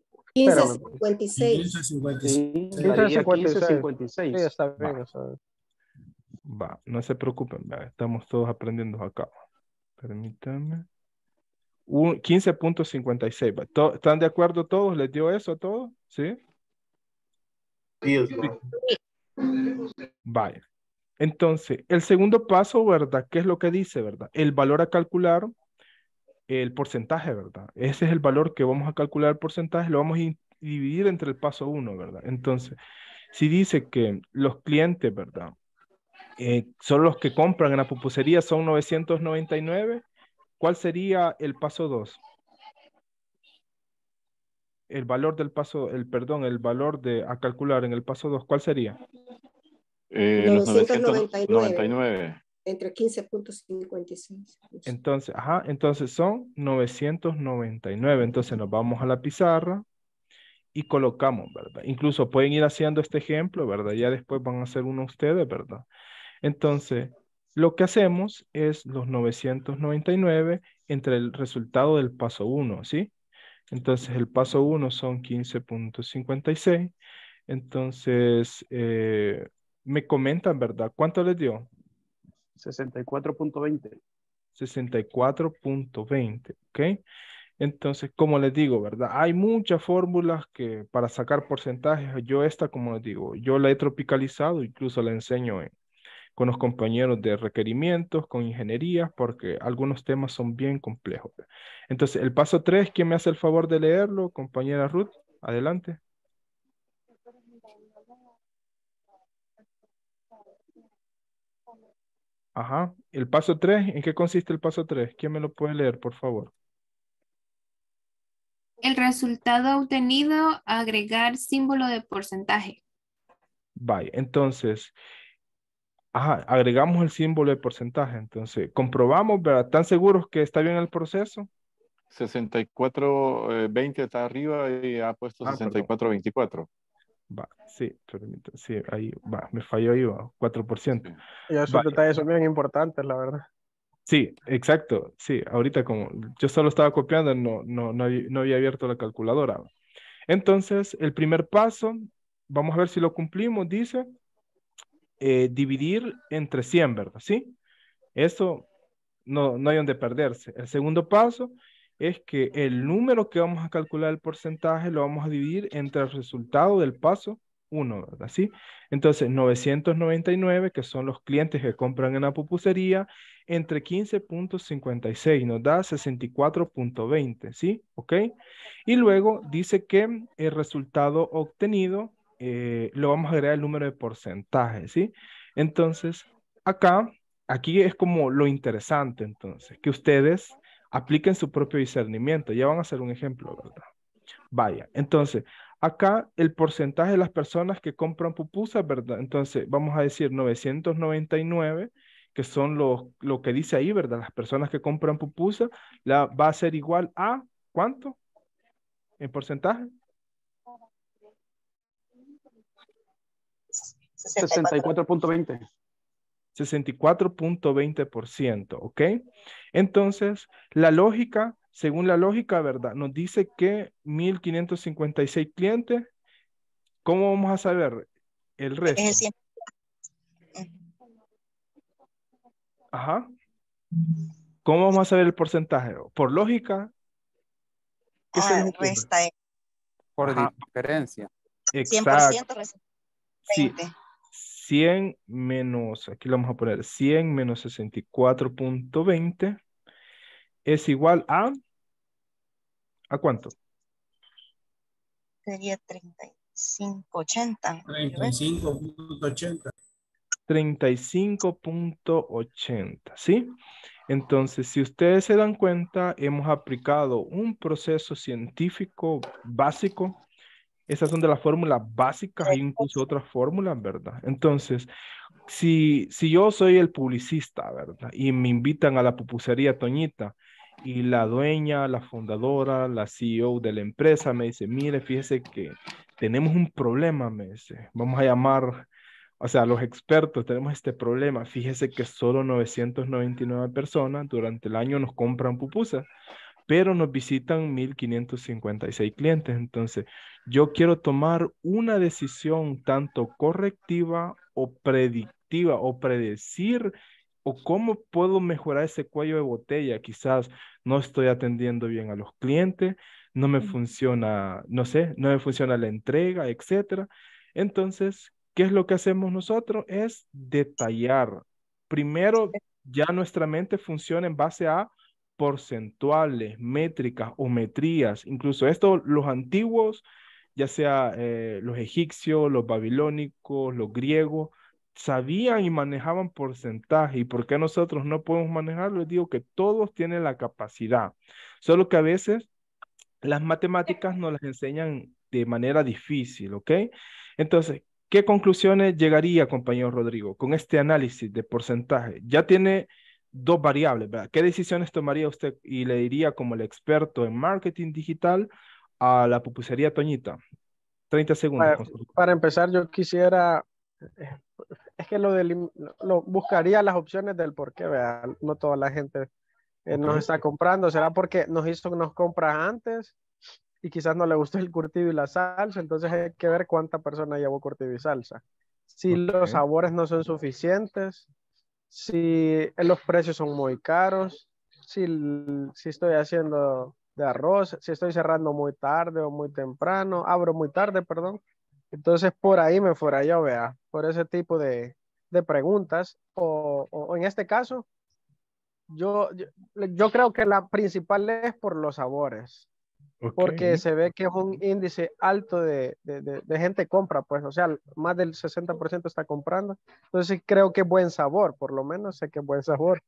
1556. 1556. está bien, Va. no se preocupen, estamos todos aprendiendo acá. Permítanme. 15.56. ¿Están de acuerdo todos? ¿Les dio eso a todos? ¿Sí? Sí. Vaya. Entonces, el segundo paso, ¿verdad? ¿Qué es lo que dice, verdad? El valor a calcular el porcentaje, ¿verdad? Ese es el valor que vamos a calcular el porcentaje, lo vamos a dividir entre el paso 1, ¿verdad? Entonces, si dice que los clientes, ¿verdad? Eh, son los que compran en la pupusería, son 999, ¿cuál sería el paso 2? El valor del paso, el perdón, el valor de a calcular en el paso 2, ¿cuál sería? Eh, 999 entre 15.56. Entonces, ajá, entonces son 999. Entonces nos vamos a la pizarra y colocamos, ¿verdad? Incluso pueden ir haciendo este ejemplo, ¿verdad? Ya después van a hacer uno ustedes, ¿verdad? Entonces, lo que hacemos es los 999 entre el resultado del paso 1, ¿sí? Entonces, el paso 1 son 15.56. Entonces, eh, me comentan, ¿verdad? ¿Cuánto les dio? 64.20. 64.20, ¿ok? Entonces, como les digo, ¿verdad? Hay muchas fórmulas que para sacar porcentajes, yo esta, como les digo, yo la he tropicalizado, incluso la enseño con los compañeros de requerimientos, con ingeniería, porque algunos temas son bien complejos. Entonces, el paso 3, ¿quién me hace el favor de leerlo? Compañera Ruth, adelante. Ajá. El paso 3, ¿en qué consiste el paso 3? ¿Quién me lo puede leer, por favor? El resultado obtenido, agregar símbolo de porcentaje. Vaya, entonces, ajá, agregamos el símbolo de porcentaje. Entonces, comprobamos, ¿verdad? ¿Están seguros que está bien el proceso? 64, 20 eh, está arriba y ha puesto 6424. 64, 24. Va, sí, sí, ahí va, me falló ahí, va, 4%. Ya esos detalles son bien importantes, la verdad. Sí, exacto, sí, ahorita como yo solo estaba copiando, no, no, no, no había abierto la calculadora. Entonces, el primer paso, vamos a ver si lo cumplimos, dice, eh, dividir entre 100, ¿verdad? ¿Sí? Eso no, no hay donde perderse. El segundo paso es que el número que vamos a calcular el porcentaje lo vamos a dividir entre el resultado del paso 1, ¿verdad? ¿Sí? Entonces, 999, que son los clientes que compran en la pupusería, entre 15.56 nos da 64.20, ¿sí? ¿Ok? Y luego dice que el resultado obtenido eh, lo vamos a agregar el número de porcentaje, ¿sí? Entonces, acá, aquí es como lo interesante, entonces, que ustedes apliquen su propio discernimiento. Ya van a hacer un ejemplo, ¿verdad? Vaya, entonces, acá el porcentaje de las personas que compran pupusas, ¿verdad? Entonces, vamos a decir 999, que son los, lo que dice ahí, ¿verdad? Las personas que compran pupusas, la, va a ser igual a, ¿cuánto? En porcentaje. 64.20. 64.20%, ¿ok? Entonces, la lógica, según la lógica, ¿verdad? Nos dice que 1556 clientes, ¿cómo vamos a saber el resto? Ajá. ¿Cómo vamos a saber el porcentaje? Por lógica. ah, resta. Por diferencia. Exacto. 100% Sí. 100 menos, aquí lo vamos a poner, 100 menos 64.20 es igual a, ¿a cuánto? Sería 35.80. 35.80. 35.80, ¿sí? Entonces, si ustedes se dan cuenta, hemos aplicado un proceso científico básico esas son de las fórmulas básicas, hay incluso otras fórmulas, ¿verdad? Entonces, si, si yo soy el publicista, ¿verdad? Y me invitan a la pupusería Toñita y la dueña, la fundadora, la CEO de la empresa me dice, mire, fíjese que tenemos un problema, me dice, vamos a llamar, o sea, los expertos, tenemos este problema, fíjese que solo 999 personas durante el año nos compran pupusas pero nos visitan 1.556 clientes. Entonces, yo quiero tomar una decisión tanto correctiva o predictiva o predecir o cómo puedo mejorar ese cuello de botella. Quizás no estoy atendiendo bien a los clientes, no me funciona, no sé, no me funciona la entrega, etc. Entonces, ¿qué es lo que hacemos nosotros? Es detallar. Primero, ya nuestra mente funciona en base a porcentuales, métricas o metrías. Incluso esto, los antiguos, ya sea eh, los egipcios, los babilónicos, los griegos, sabían y manejaban porcentaje. ¿Y por qué nosotros no podemos manejarlo? Les digo que todos tienen la capacidad. Solo que a veces las matemáticas nos las enseñan de manera difícil, ¿ok? Entonces, ¿qué conclusiones llegaría, compañero Rodrigo, con este análisis de porcentaje? Ya tiene dos variables, ¿verdad? ¿Qué decisiones tomaría usted y le diría como el experto en marketing digital a la pupusería Toñita? 30 segundos. Para, empezar, yo quisiera, es que lo, buscaría las opciones del por qué, ¿verdad? No toda la gente eh, nos está comprando. ¿Será porque nos hizo nos compras antes y quizás no le gustó el curtido y la salsa? Entonces hay que ver cuánta persona llevó curtido y salsa. Si los sabores no son suficientes, si eh, los precios son muy caros, si, estoy haciendo de arroz, si estoy cerrando muy tarde o muy temprano, abro muy tarde, perdón. Entonces por ahí me fuera yo, vea, por ese tipo de, preguntas. O, en este caso, yo, yo creo que la principal es por los sabores. Porque se ve que es un índice alto de, de, de, gente compra, pues, o sea, más del 60% está comprando. Entonces creo que es buen sabor, por lo menos sé que es buen sabor.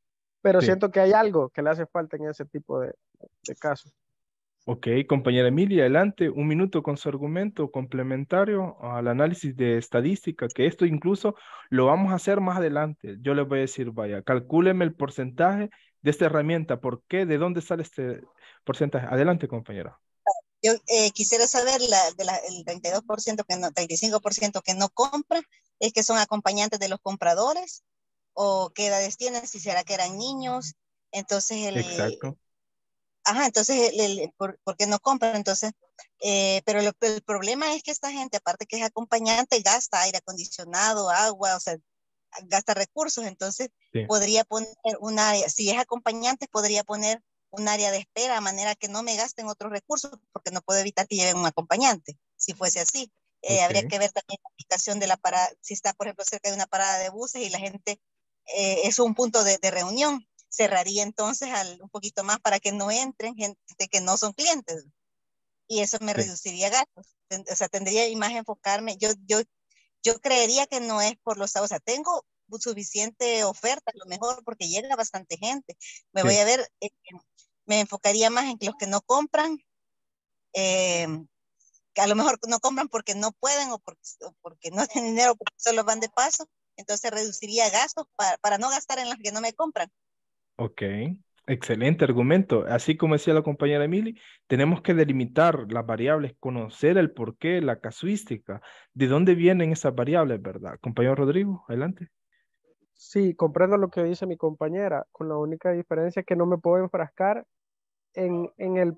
Pero siento que hay algo que le hace falta en ese tipo de, de casos. Ok, compañera Emilia, adelante, un minuto con su argumento complementario al análisis de estadística, que esto incluso lo vamos a hacer más adelante. Yo les voy a decir, vaya, calcúleme el porcentaje de esta herramienta? ¿Por qué? ¿De dónde sale este porcentaje? Adelante, compañera. Yo eh, quisiera saber la, de la, el 32% que no, 35% que no compra, es que son acompañantes de los compradores o qué edades tienen, si será que eran niños. Entonces, el, Exacto. Ajá, entonces, el, por, qué no compran? Entonces, eh, pero el problema es que esta gente, aparte que es acompañante, gasta aire acondicionado, agua, o sea, gasta recursos, entonces podría poner un área, si es acompañante, podría poner un área de espera, a manera que no me gasten otros recursos, porque no puedo evitar que lleven un acompañante, si fuese así. Eh, habría que ver también la ubicación de la parada, si está, por ejemplo, cerca de una parada de buses y la gente eh, es un punto de, reunión, cerraría entonces al, un poquito más para que no entren gente que no son clientes. Y eso me reduciría gastos. O sea, tendría más enfocarme. Yo, yo yo creería que no es por los O sea, tengo suficiente oferta, a lo mejor, porque llega bastante gente. Me voy a ver, eh, eh, me enfocaría más en los que no compran, eh, que a lo mejor no compran porque no pueden o porque, no tienen dinero, solo van de paso. Entonces reduciría gastos para, para no gastar en los que no me compran. Ok. Excelente argumento. Así como decía la compañera Emily, tenemos que delimitar las variables, conocer el porqué, la casuística, de dónde vienen esas variables, ¿verdad? Compañero Rodrigo, adelante. Sí, comprendo lo que dice mi compañera, con la única diferencia que no me puedo enfrascar en, en, el,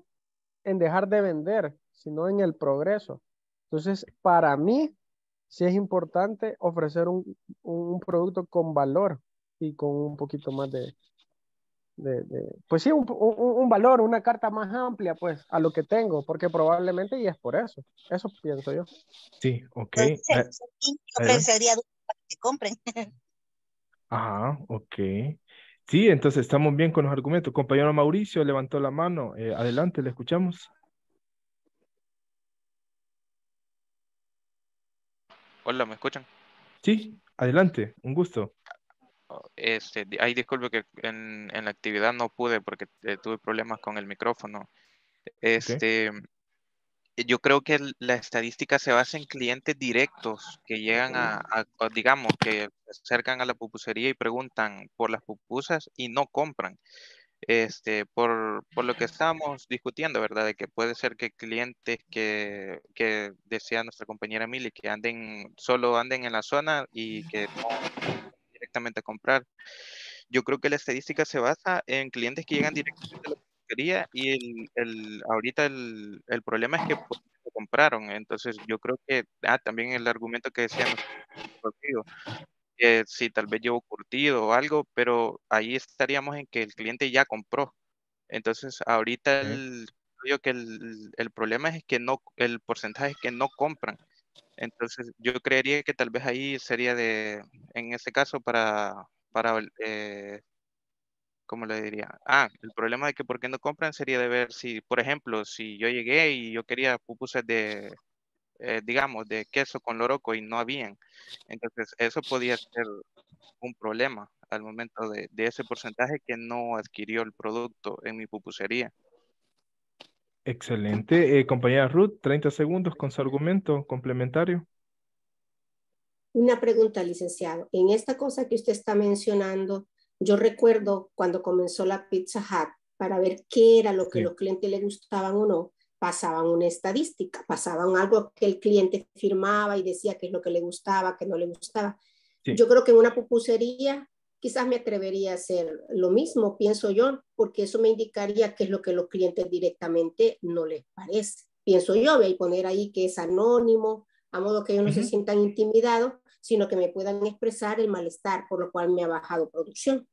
en dejar de vender, sino en el progreso. Entonces, para mí, sí es importante ofrecer un producto con valor y con un poquito más de, pues sí, un, valor, una carta más amplia, pues, a lo que tengo, porque probablemente y es por eso. Eso pienso yo. Sí, ok. Pues sí, que compren. Ajá, ok. Sí, entonces estamos bien con los argumentos. Compañero Mauricio levantó la mano. Eh, adelante, le escuchamos. Hola, ¿me escuchan? Sí, adelante, un gusto. Este, ay, disculpe que en, la actividad no pude porque eh, tuve problemas con el micrófono. Este, Yo creo que la estadística se basa en clientes directos que llegan a, digamos, que acercan a la pupusería y preguntan por las pupusas y no compran. Este, por, lo que estábamos discutiendo, ¿verdad? De que puede ser que clientes que, que decía nuestra compañera Mili, que anden, solo anden en la zona y que no a comprar. Yo creo que la estadística se basa en clientes que llegan directamente a la y el, ahorita el, problema es que pues, compraron. Entonces yo creo que ah, también el argumento que decíamos que tal vez llevo curtido o algo, pero ahí estaríamos en que el cliente ya compró. Entonces ahorita el, que el, problema es que no, el porcentaje es que no compran. Entonces, yo creería que tal vez ahí sería de, en ese caso, para, para eh, ¿cómo le diría? Ah, el problema de que por qué no compran sería de ver si, por ejemplo, si yo llegué y yo quería pupusas de, eh, digamos, de queso con loroco y no habían. Entonces, eso podía ser un problema al momento de, de ese porcentaje que no adquirió el producto en mi pupusería. Excelente. Eh, compañera Ruth, 30 segundos con su argumento complementario. Una pregunta, licenciado. En esta cosa que usted está mencionando, yo recuerdo cuando comenzó la Pizza Hut, para ver qué era lo que los clientes le gustaban o no, pasaban una estadística, pasaban algo que el cliente firmaba y decía qué es lo que le gustaba, qué no le gustaba. Yo creo que en una pupusería quizás me atrevería a hacer lo mismo, pienso yo, porque eso me indicaría qué es lo que los clientes directamente no les parece. Pienso yo, voy a poner ahí que es anónimo, a modo que ellos no se sientan intimidados, sino que me puedan expresar el malestar por lo cual me ha bajado producción.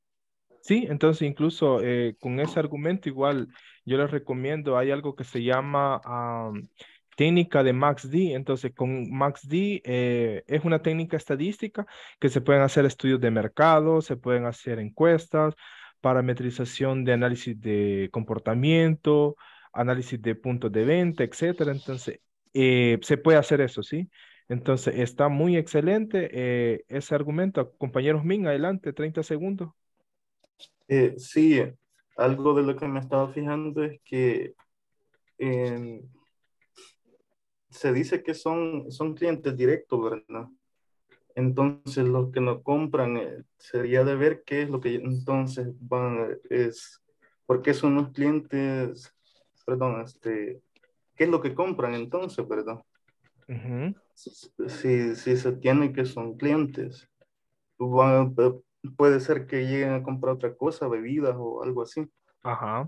Sí, entonces incluso eh, con ese argumento igual yo les recomiendo, hay algo que se llama técnica de MAXD. Entonces, con Max D eh, es una técnica estadística que se pueden hacer estudios de mercado, se pueden hacer encuestas, parametrización de análisis de comportamiento, análisis de puntos de venta, etcétera. Entonces, eh, se puede hacer eso, ¿sí? Entonces, está muy excelente eh, ese argumento. Compañeros Ming, adelante, 30 segundos. sí, algo de lo que me estaba fijando es que se dice que son, son clientes directos, ¿verdad? Entonces, los que no compran, eh, sería de ver qué es lo que entonces van, es, porque son los clientes, perdón, este, qué es lo que compran entonces, ¿verdad? si, se tiene que son clientes, eh, puede ser que lleguen a comprar otra cosa, bebidas o algo así. Ajá.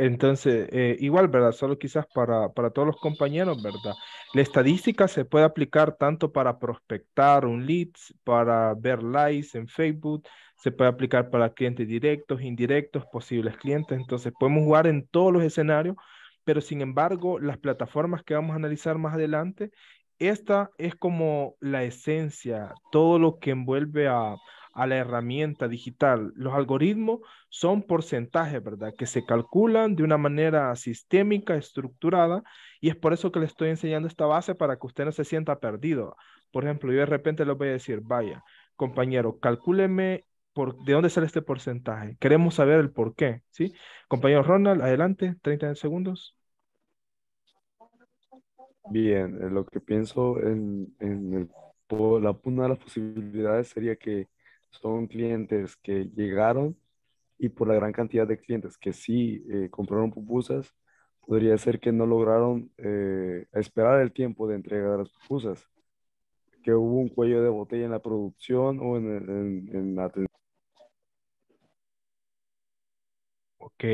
Entonces, eh, igual, ¿verdad? Solo quizás para, para, todos los compañeros, ¿verdad? La estadística se puede aplicar tanto para prospectar un leads para ver likes en Facebook, se puede aplicar para clientes directos, indirectos, posibles clientes. Entonces, podemos jugar en todos los escenarios, pero sin embargo, las plataformas que vamos a analizar más adelante, esta es como la esencia, todo lo que envuelve a, a la herramienta digital. Los algoritmos son porcentajes, ¿verdad? Que se calculan de una manera sistémica, estructurada, y es por eso que le estoy enseñando esta base para que usted no se sienta perdido. Por ejemplo, yo de repente le voy a decir, vaya, compañero, calcúleme por, de dónde sale este porcentaje. Queremos saber el por qué, ¿sí? Compañero Ronald, adelante, 30 segundos. Bien, eh, lo que pienso en, la, una de las posibilidades sería que son clientes que llegaron y por la gran cantidad de clientes que sí eh, compraron pupusas, podría ser que no lograron eh, esperar el tiempo de entrega de las pupusas, que hubo un cuello de botella en la producción o en, la en Ok.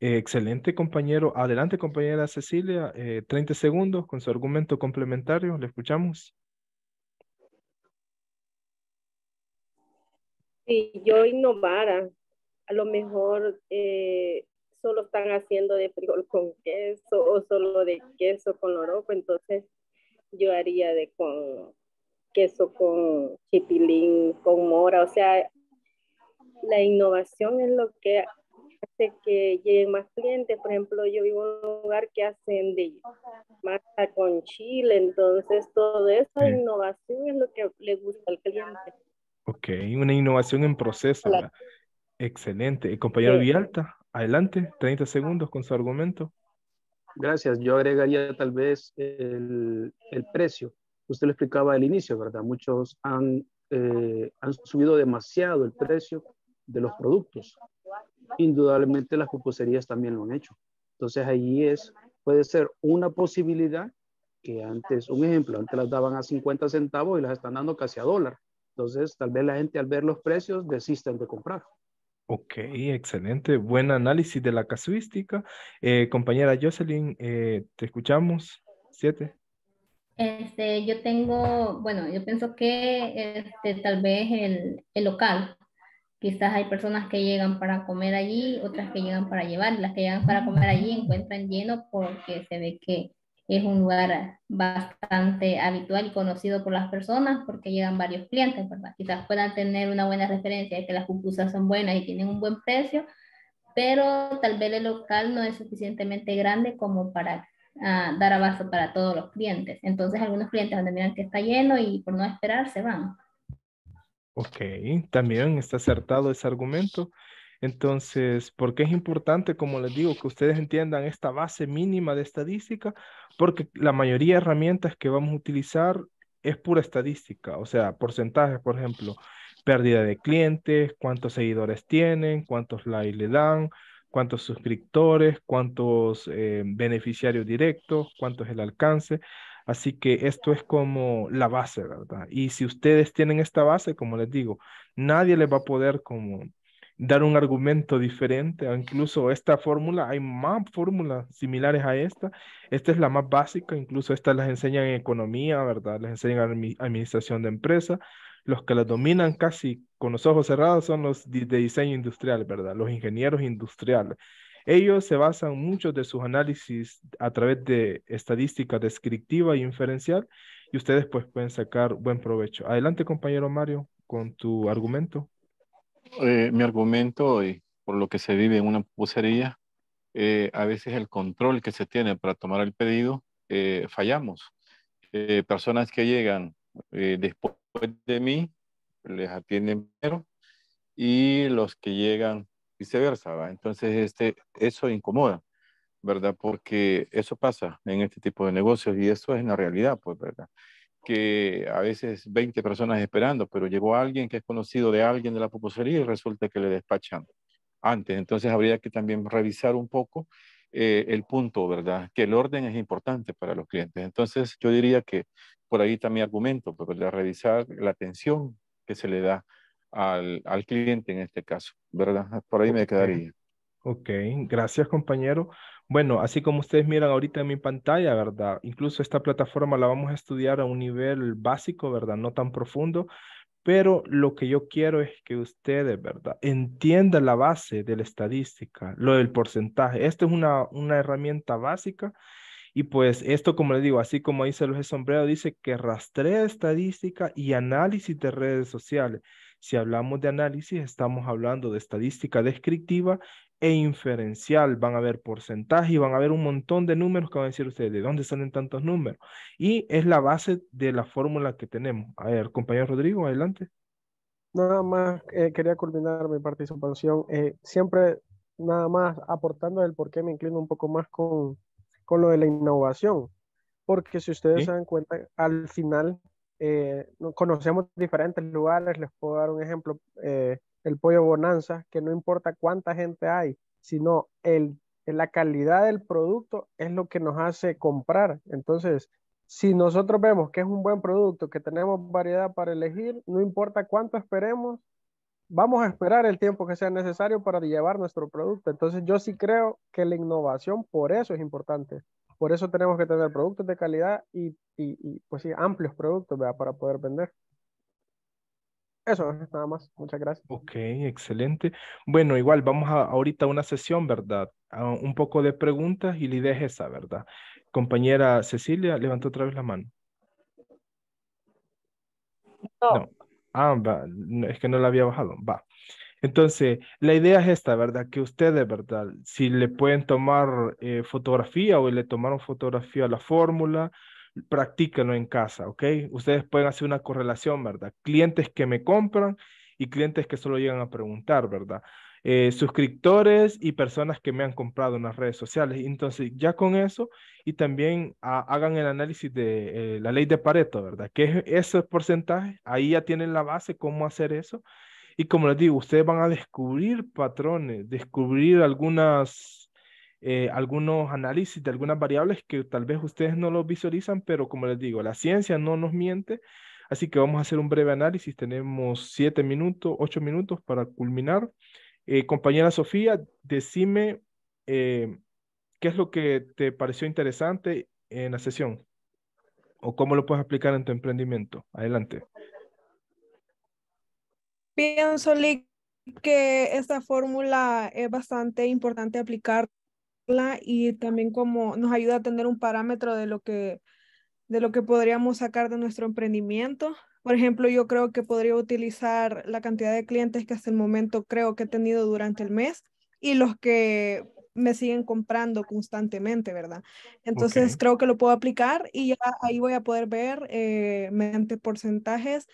excelente, compañero. Adelante, compañera Cecilia. 30 eh, segundos con su argumento complementario. Le escuchamos. si yo innovara, a lo mejor eh, solo están haciendo de frijol con queso o solo de queso con loroco, entonces yo haría de con queso con chipilín, con mora, o sea, la innovación es lo que hace que lleguen más clientes. Por ejemplo, yo vivo en un lugar que hacen de masa con chile, entonces toda esa innovación es lo que le gusta al cliente. Ok, una innovación en proceso. Excelente. El compañero sí. adelante, 30 segundos con su argumento. Gracias. Yo agregaría tal vez el, precio. Usted lo explicaba al inicio, ¿verdad? Muchos han, eh, han subido demasiado el precio de los productos. Indudablemente las pupuserías también lo han hecho. Entonces ahí es, puede ser una posibilidad que antes, un ejemplo, antes las daban a 50 centavos y las están dando casi a dólar. Entonces, tal vez la gente al ver los precios desisten de comprar. Ok, excelente. Buen análisis de la casuística. Eh, compañera Jocelyn, eh, te escuchamos. Siete. Este, yo tengo, bueno, yo pienso que este, tal vez el, el, local. Quizás hay personas que llegan para comer allí, otras que llegan para llevar. Las que llegan para comer allí encuentran lleno porque se ve que es un lugar bastante habitual y conocido por las personas porque llegan varios clientes, ¿verdad? Quizás puedan tener una buena referencia de que las pupusas son buenas y tienen un buen precio, pero tal vez el local no es suficientemente grande como para ah, dar abasto para todos los clientes. Entonces algunos clientes cuando miran que está lleno y por no esperar se van. Ok, también está acertado ese argumento. Entonces, ¿por qué es importante, como les digo, que ustedes entiendan esta base mínima de estadística? Porque la mayoría de herramientas que vamos a utilizar es pura estadística, o sea, porcentajes, por ejemplo, pérdida de clientes, cuántos seguidores tienen, cuántos likes le dan, cuántos suscriptores, cuántos eh, beneficiarios directos, cuánto es el alcance. Así que esto es como la base, ¿verdad? Y si ustedes tienen esta base, como les digo, nadie les va a poder como dar un argumento diferente, incluso esta fórmula, hay más fórmulas similares a esta, esta es la más básica, incluso estas las enseñan en economía, ¿verdad? Les enseñan administración de empresa, los que la dominan casi con los ojos cerrados son los de diseño industrial, ¿verdad? Los ingenieros industriales. Ellos se basan muchos de sus análisis a través de estadística descriptiva e inferencial y ustedes pues pueden sacar buen provecho. Adelante compañero Mario con tu argumento. Eh, mi argumento y por lo que se vive en una pupusería, eh, a veces el control que se tiene para tomar el pedido, eh, fallamos. personas que llegan después de mí, les atienden primero, y los que llegan viceversa, ¿va? Entonces, este, eso incomoda, ¿verdad? Porque eso pasa en este tipo de negocios y eso es la realidad, pues, ¿verdad? que a veces 20 personas esperando, pero llegó alguien que es conocido de alguien de la puposería y resulta que le despachan antes. Entonces habría que también revisar un poco eh, el punto, ¿verdad? Que el orden es importante para los clientes. Entonces yo diría que por ahí está mi argumento, pues, de Revisar la atención que se le da al, al cliente en este caso, ¿verdad? Por ahí me quedaría. Ok, gracias compañero. Bueno, así como ustedes miran ahorita en mi pantalla, ¿verdad? Incluso esta plataforma la vamos a estudiar a un nivel básico, ¿verdad? No tan profundo, pero lo que yo quiero es que ustedes, ¿verdad? Entiendan la base de la estadística, lo del porcentaje. Esto es una, una herramienta básica y pues esto, como les digo, así como dice Luis Sombrero, dice que rastrea estadística y análisis de redes sociales. Si hablamos de análisis, estamos hablando de estadística descriptiva e inferencial. Van a ver porcentaje y van a ver un montón de números que van a decir ustedes, ¿de dónde salen tantos números? Y es la base de la fórmula que tenemos. A ver, compañero Rodrigo, adelante. Nada más eh, quería culminar mi participación. Eh, siempre nada más aportando el por qué me inclino un poco más con, con lo de la innovación. Porque si ustedes se dan cuenta, al final eh, conocemos diferentes lugares. Les puedo dar un ejemplo el pollo bonanza, que no importa cuánta gente hay, sino el, la calidad del producto es lo que nos hace comprar. Entonces, si nosotros vemos que es un buen producto, que tenemos variedad para elegir, no importa cuánto esperemos, vamos a esperar el tiempo que sea necesario para llevar nuestro producto. Entonces, yo sí creo que la innovación por eso es importante. Por eso tenemos que tener productos de calidad y, y, pues sí, amplios productos para poder vender. Eso nada más. Muchas gracias. Ok, excelente. Bueno, igual vamos a ahorita una sesión, ¿verdad? un poco de preguntas y la idea es esa, ¿verdad? Compañera Cecilia, levantó otra vez la mano. No. Ah, es que no la había bajado. Va. Entonces, la idea es esta, ¿verdad? Que ustedes, ¿verdad? Si le pueden tomar eh, fotografía o le tomaron fotografía a la fórmula, practíquenlo en casa, ¿ok? Ustedes pueden hacer una correlación, ¿verdad? Clientes que me compran y clientes que solo llegan a preguntar, ¿verdad? Eh, suscriptores y personas que me han comprado en las redes sociales. Entonces, ya con eso, y también hagan el análisis de eh, la ley de Pareto, ¿verdad? Que es ese porcentaje, ahí ya tienen la base, cómo hacer eso. Y como les digo, ustedes van a descubrir patrones, descubrir algunas eh, algunos análisis de algunas variables que tal vez ustedes no lo visualizan, pero como les digo, la ciencia no nos miente, así que vamos a hacer un breve análisis. Tenemos siete minutos, ocho minutos para culminar. Eh, compañera Sofía, decime eh, qué es lo que te pareció interesante en la sesión o cómo lo puedes aplicar en tu emprendimiento. Adelante. Pienso, que esta fórmula es bastante importante aplicar y también como nos ayuda a tener un parámetro de lo que de lo que podríamos sacar de nuestro emprendimiento. Por ejemplo, yo creo que podría utilizar la cantidad de clientes que hasta el momento creo que he tenido durante el mes y los que me siguen comprando constantemente, ¿verdad? Entonces creo que lo puedo aplicar y ahí voy a poder ver eh, mediante porcentajes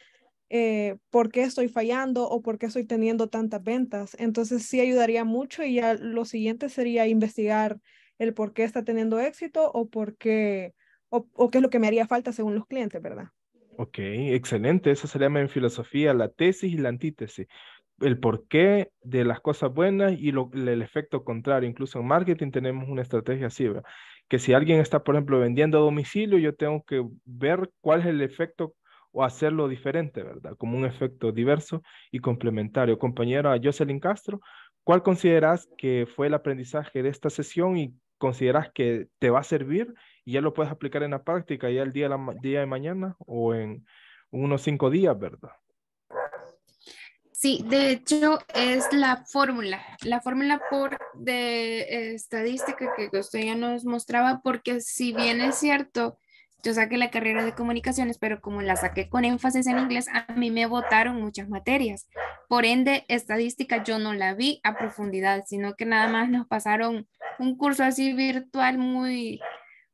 eh, por qué estoy fallando o por qué estoy teniendo tantas ventas. Entonces sí ayudaría mucho y ya lo siguiente sería investigar el por qué está teniendo éxito o por qué, o, qué es lo que me haría falta según los clientes, ¿verdad? Ok, excelente. Eso se llama en filosofía la tesis y la antítesis. El porqué de las cosas buenas y el efecto contrario. Incluso en marketing tenemos una estrategia así, Que si alguien está, por ejemplo, vendiendo a domicilio, yo tengo que ver cuál es el efecto hacerlo diferente, ¿verdad? Como un efecto diverso y complementario. Compañera Jocelyn Castro, ¿cuál consideras que fue el aprendizaje de esta sesión y consideras que te va a servir y ya lo puedes aplicar en la práctica ya el día de, mañana o en unos cinco días, ¿verdad? Sí, de hecho es la fórmula, la fórmula por de estadística que usted ya nos mostraba, porque si bien es cierto, yo saqué la carrera de comunicaciones, pero como la saqué con énfasis en inglés, a mí me votaron muchas materias. Por ende, estadística yo no la vi a profundidad, sino que nada más nos pasaron un curso así virtual muy,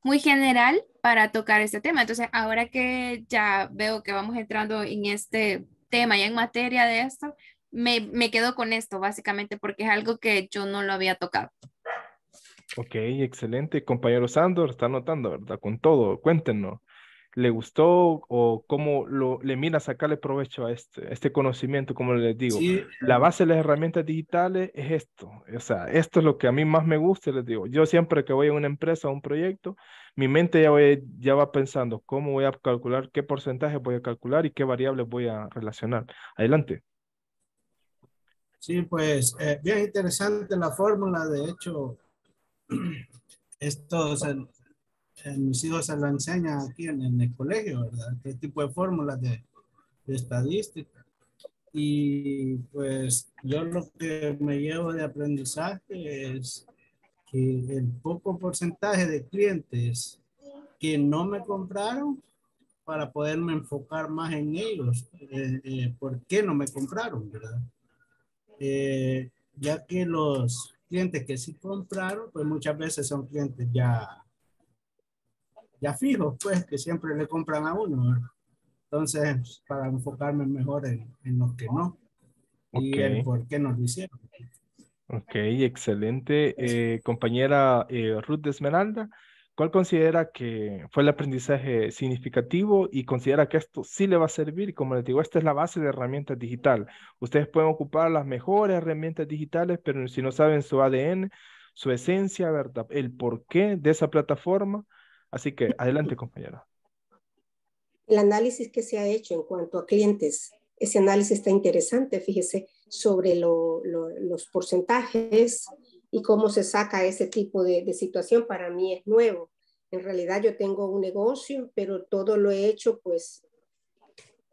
muy general para tocar este tema. Entonces, ahora que ya veo que vamos entrando en este tema y en materia de esto, me, me quedo con esto, básicamente, porque es algo que yo no lo había tocado. Ok, excelente. Compañero Sandor, está anotando, ¿verdad? Con todo, cuéntenos. ¿Le gustó o cómo lo, le mira sacarle provecho a este, este conocimiento? Como les digo, la eh. base de las herramientas digitales es esto. O sea, esto es lo que a mí más me gusta, les digo. Yo siempre que voy a una empresa, a un proyecto, mi mente ya, ya va pensando cómo voy a calcular, qué porcentaje voy a calcular y qué variables voy a relacionar. Adelante. Sí, pues eh, bien interesante la fórmula. De hecho, esto en mis hijos se lo enseñan aquí en, el colegio, ¿verdad? ¿Qué tipo de fórmulas de, estadística? Y pues yo lo que me llevo de aprendizaje es que el poco porcentaje de clientes que no me compraron para poderme enfocar más en ellos, eh, eh, por qué no me compraron, ¿verdad? Eh, ya que los, clientes que sí compraron, pues muchas veces son clientes ya, ya fijos, pues que siempre le compran a uno. Entonces, para enfocarme mejor en, en los que no y el por qué nos lo hicieron. Ok, excelente. Eh, compañera eh, Ruth de Esmeralda, ¿Cuál considera que fue el aprendizaje significativo y considera que esto sí le va a servir? Como les digo, esta es la base de herramientas digital. Ustedes pueden ocupar las mejores herramientas digitales, pero si no saben su ADN, su esencia, el porqué de esa plataforma. Así que adelante, compañera. El análisis que se ha hecho en cuanto a clientes, ese análisis está interesante, fíjese, sobre los porcentajes, y cómo se saca ese tipo de, situación para mí es nuevo. En realidad yo tengo un negocio, pero todo lo he hecho pues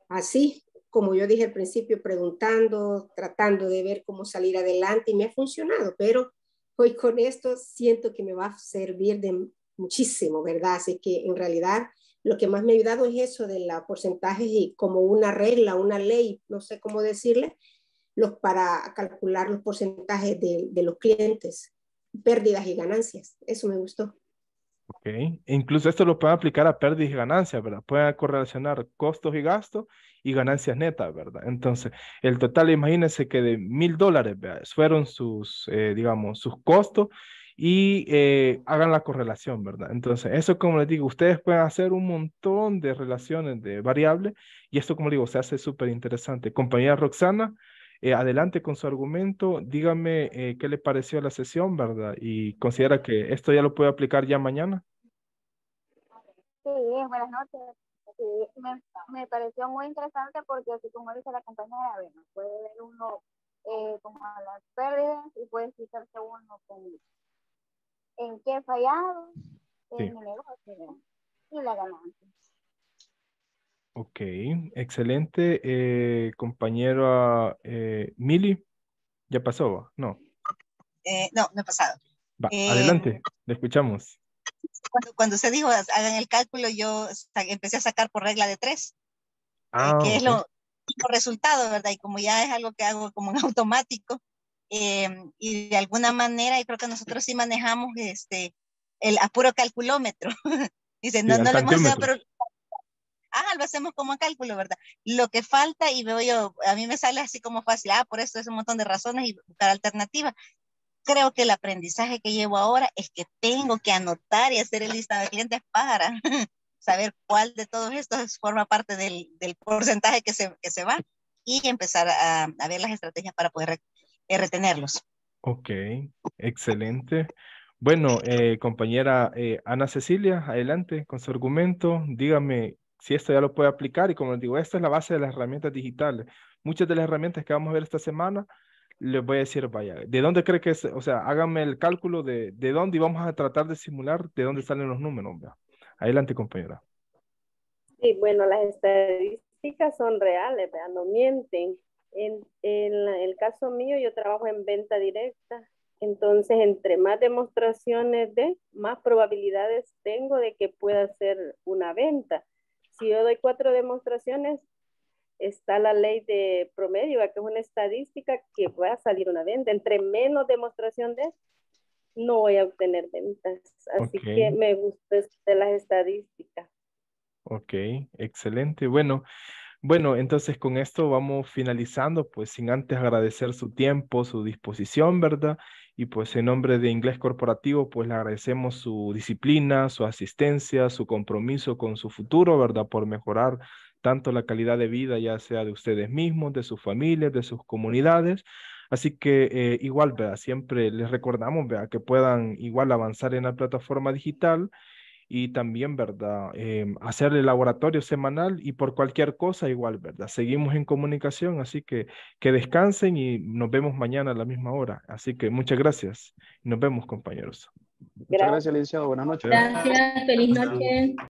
así, como yo dije al principio, preguntando, tratando de ver cómo salir adelante y me ha funcionado, pero hoy con esto siento que me va a servir de muchísimo, ¿verdad? Así que en realidad lo que más me ha ayudado es eso de los porcentajes y como una regla, una ley, no sé cómo decirle, los, para calcular los porcentajes de, los clientes, pérdidas y ganancias. Eso me gustó. Ok, e incluso esto lo pueden aplicar a pérdidas y ganancias, ¿verdad? Pueden correlacionar costos y gastos y ganancias netas, ¿verdad? Entonces, el total, imagínense que de mil dólares fueron sus, eh, digamos, sus costos y eh, hagan la correlación, ¿verdad? Entonces, eso como les digo, ustedes pueden hacer un montón de relaciones de variables y esto como les digo, se hace súper interesante. Compañía Roxana, eh, adelante con su argumento, dígame eh, qué le pareció la sesión, ¿verdad? Y considera que esto ya lo puede aplicar ya mañana. Sí, buenas noches. me, pareció muy interesante porque así como dice la compañera, bueno, puede ver uno eh, como las pérdidas y puede fijarse uno con, en qué he fallado, en el negocio y la ganancia. Ok, excelente. compañero eh, compañera eh, Mili, ¿ya pasó? No. Eh, no, no ha pasado. adelante, le escuchamos. Cuando, se dijo hagan el cálculo, yo empecé a sacar por regla de tres, ah, que es lo, por resultado, ¿verdad? Y como ya es algo que hago como en automático, y de alguna manera, y creo que nosotros sí manejamos este, el apuro calculómetro. Dice, no, no lo hemos hecho. pero ah, lo hacemos como cálculo, ¿verdad? Lo que falta y veo yo, a mí me sale así como fácil, ah, por esto es un montón de razones y buscar alternativas. Creo que el aprendizaje que llevo ahora es que tengo que anotar y hacer el listado de clientes para saber cuál de todos estos forma parte del, porcentaje que se, se va y empezar a, ver las estrategias para poder eh, retenerlos. Ok, excelente. Bueno, eh, compañera eh, Ana Cecilia, adelante con su argumento. Dígame si esto ya lo puede aplicar y como les digo, esta es la base de las herramientas digitales. Muchas de las herramientas que vamos a ver esta semana, les voy a decir, vaya, ¿de dónde cree que es? O sea, háganme el cálculo de, dónde y vamos a tratar de simular de dónde salen los números. Adelante, compañera. Sí, bueno, las estadísticas son reales, no mienten. En, el caso mío, yo trabajo en venta directa. Entonces, entre más demostraciones de, más probabilidades tengo de que pueda ser una venta. Si yo doy cuatro demostraciones, está la ley de promedio, que es una estadística que va a salir una venta. Entre menos demostración de, no voy a obtener ventas. Así que me gusta de este, las estadísticas. Ok, excelente. Bueno, bueno, entonces con esto vamos finalizando, pues sin antes agradecer su tiempo, su disposición, ¿verdad? Y pues en nombre de Inglés Corporativo, pues le agradecemos su disciplina, su asistencia, su compromiso con su futuro, ¿verdad? Por mejorar tanto la calidad de vida, ya sea de ustedes mismos, de sus familias, de sus comunidades. Así que eh, igual, ¿verdad? Siempre les recordamos, ¿verdad? Que puedan igual avanzar en la plataforma digital y también, ¿verdad? Em, hacer el laboratorio semanal y por cualquier cosa igual, ¿verdad? Seguimos en comunicación, así que que descansen y nos vemos mañana a la misma hora. Así que muchas gracias. Nos vemos, compañeros. Muchas gracias, licenciado. Buenas noches. Gracias, feliz noche.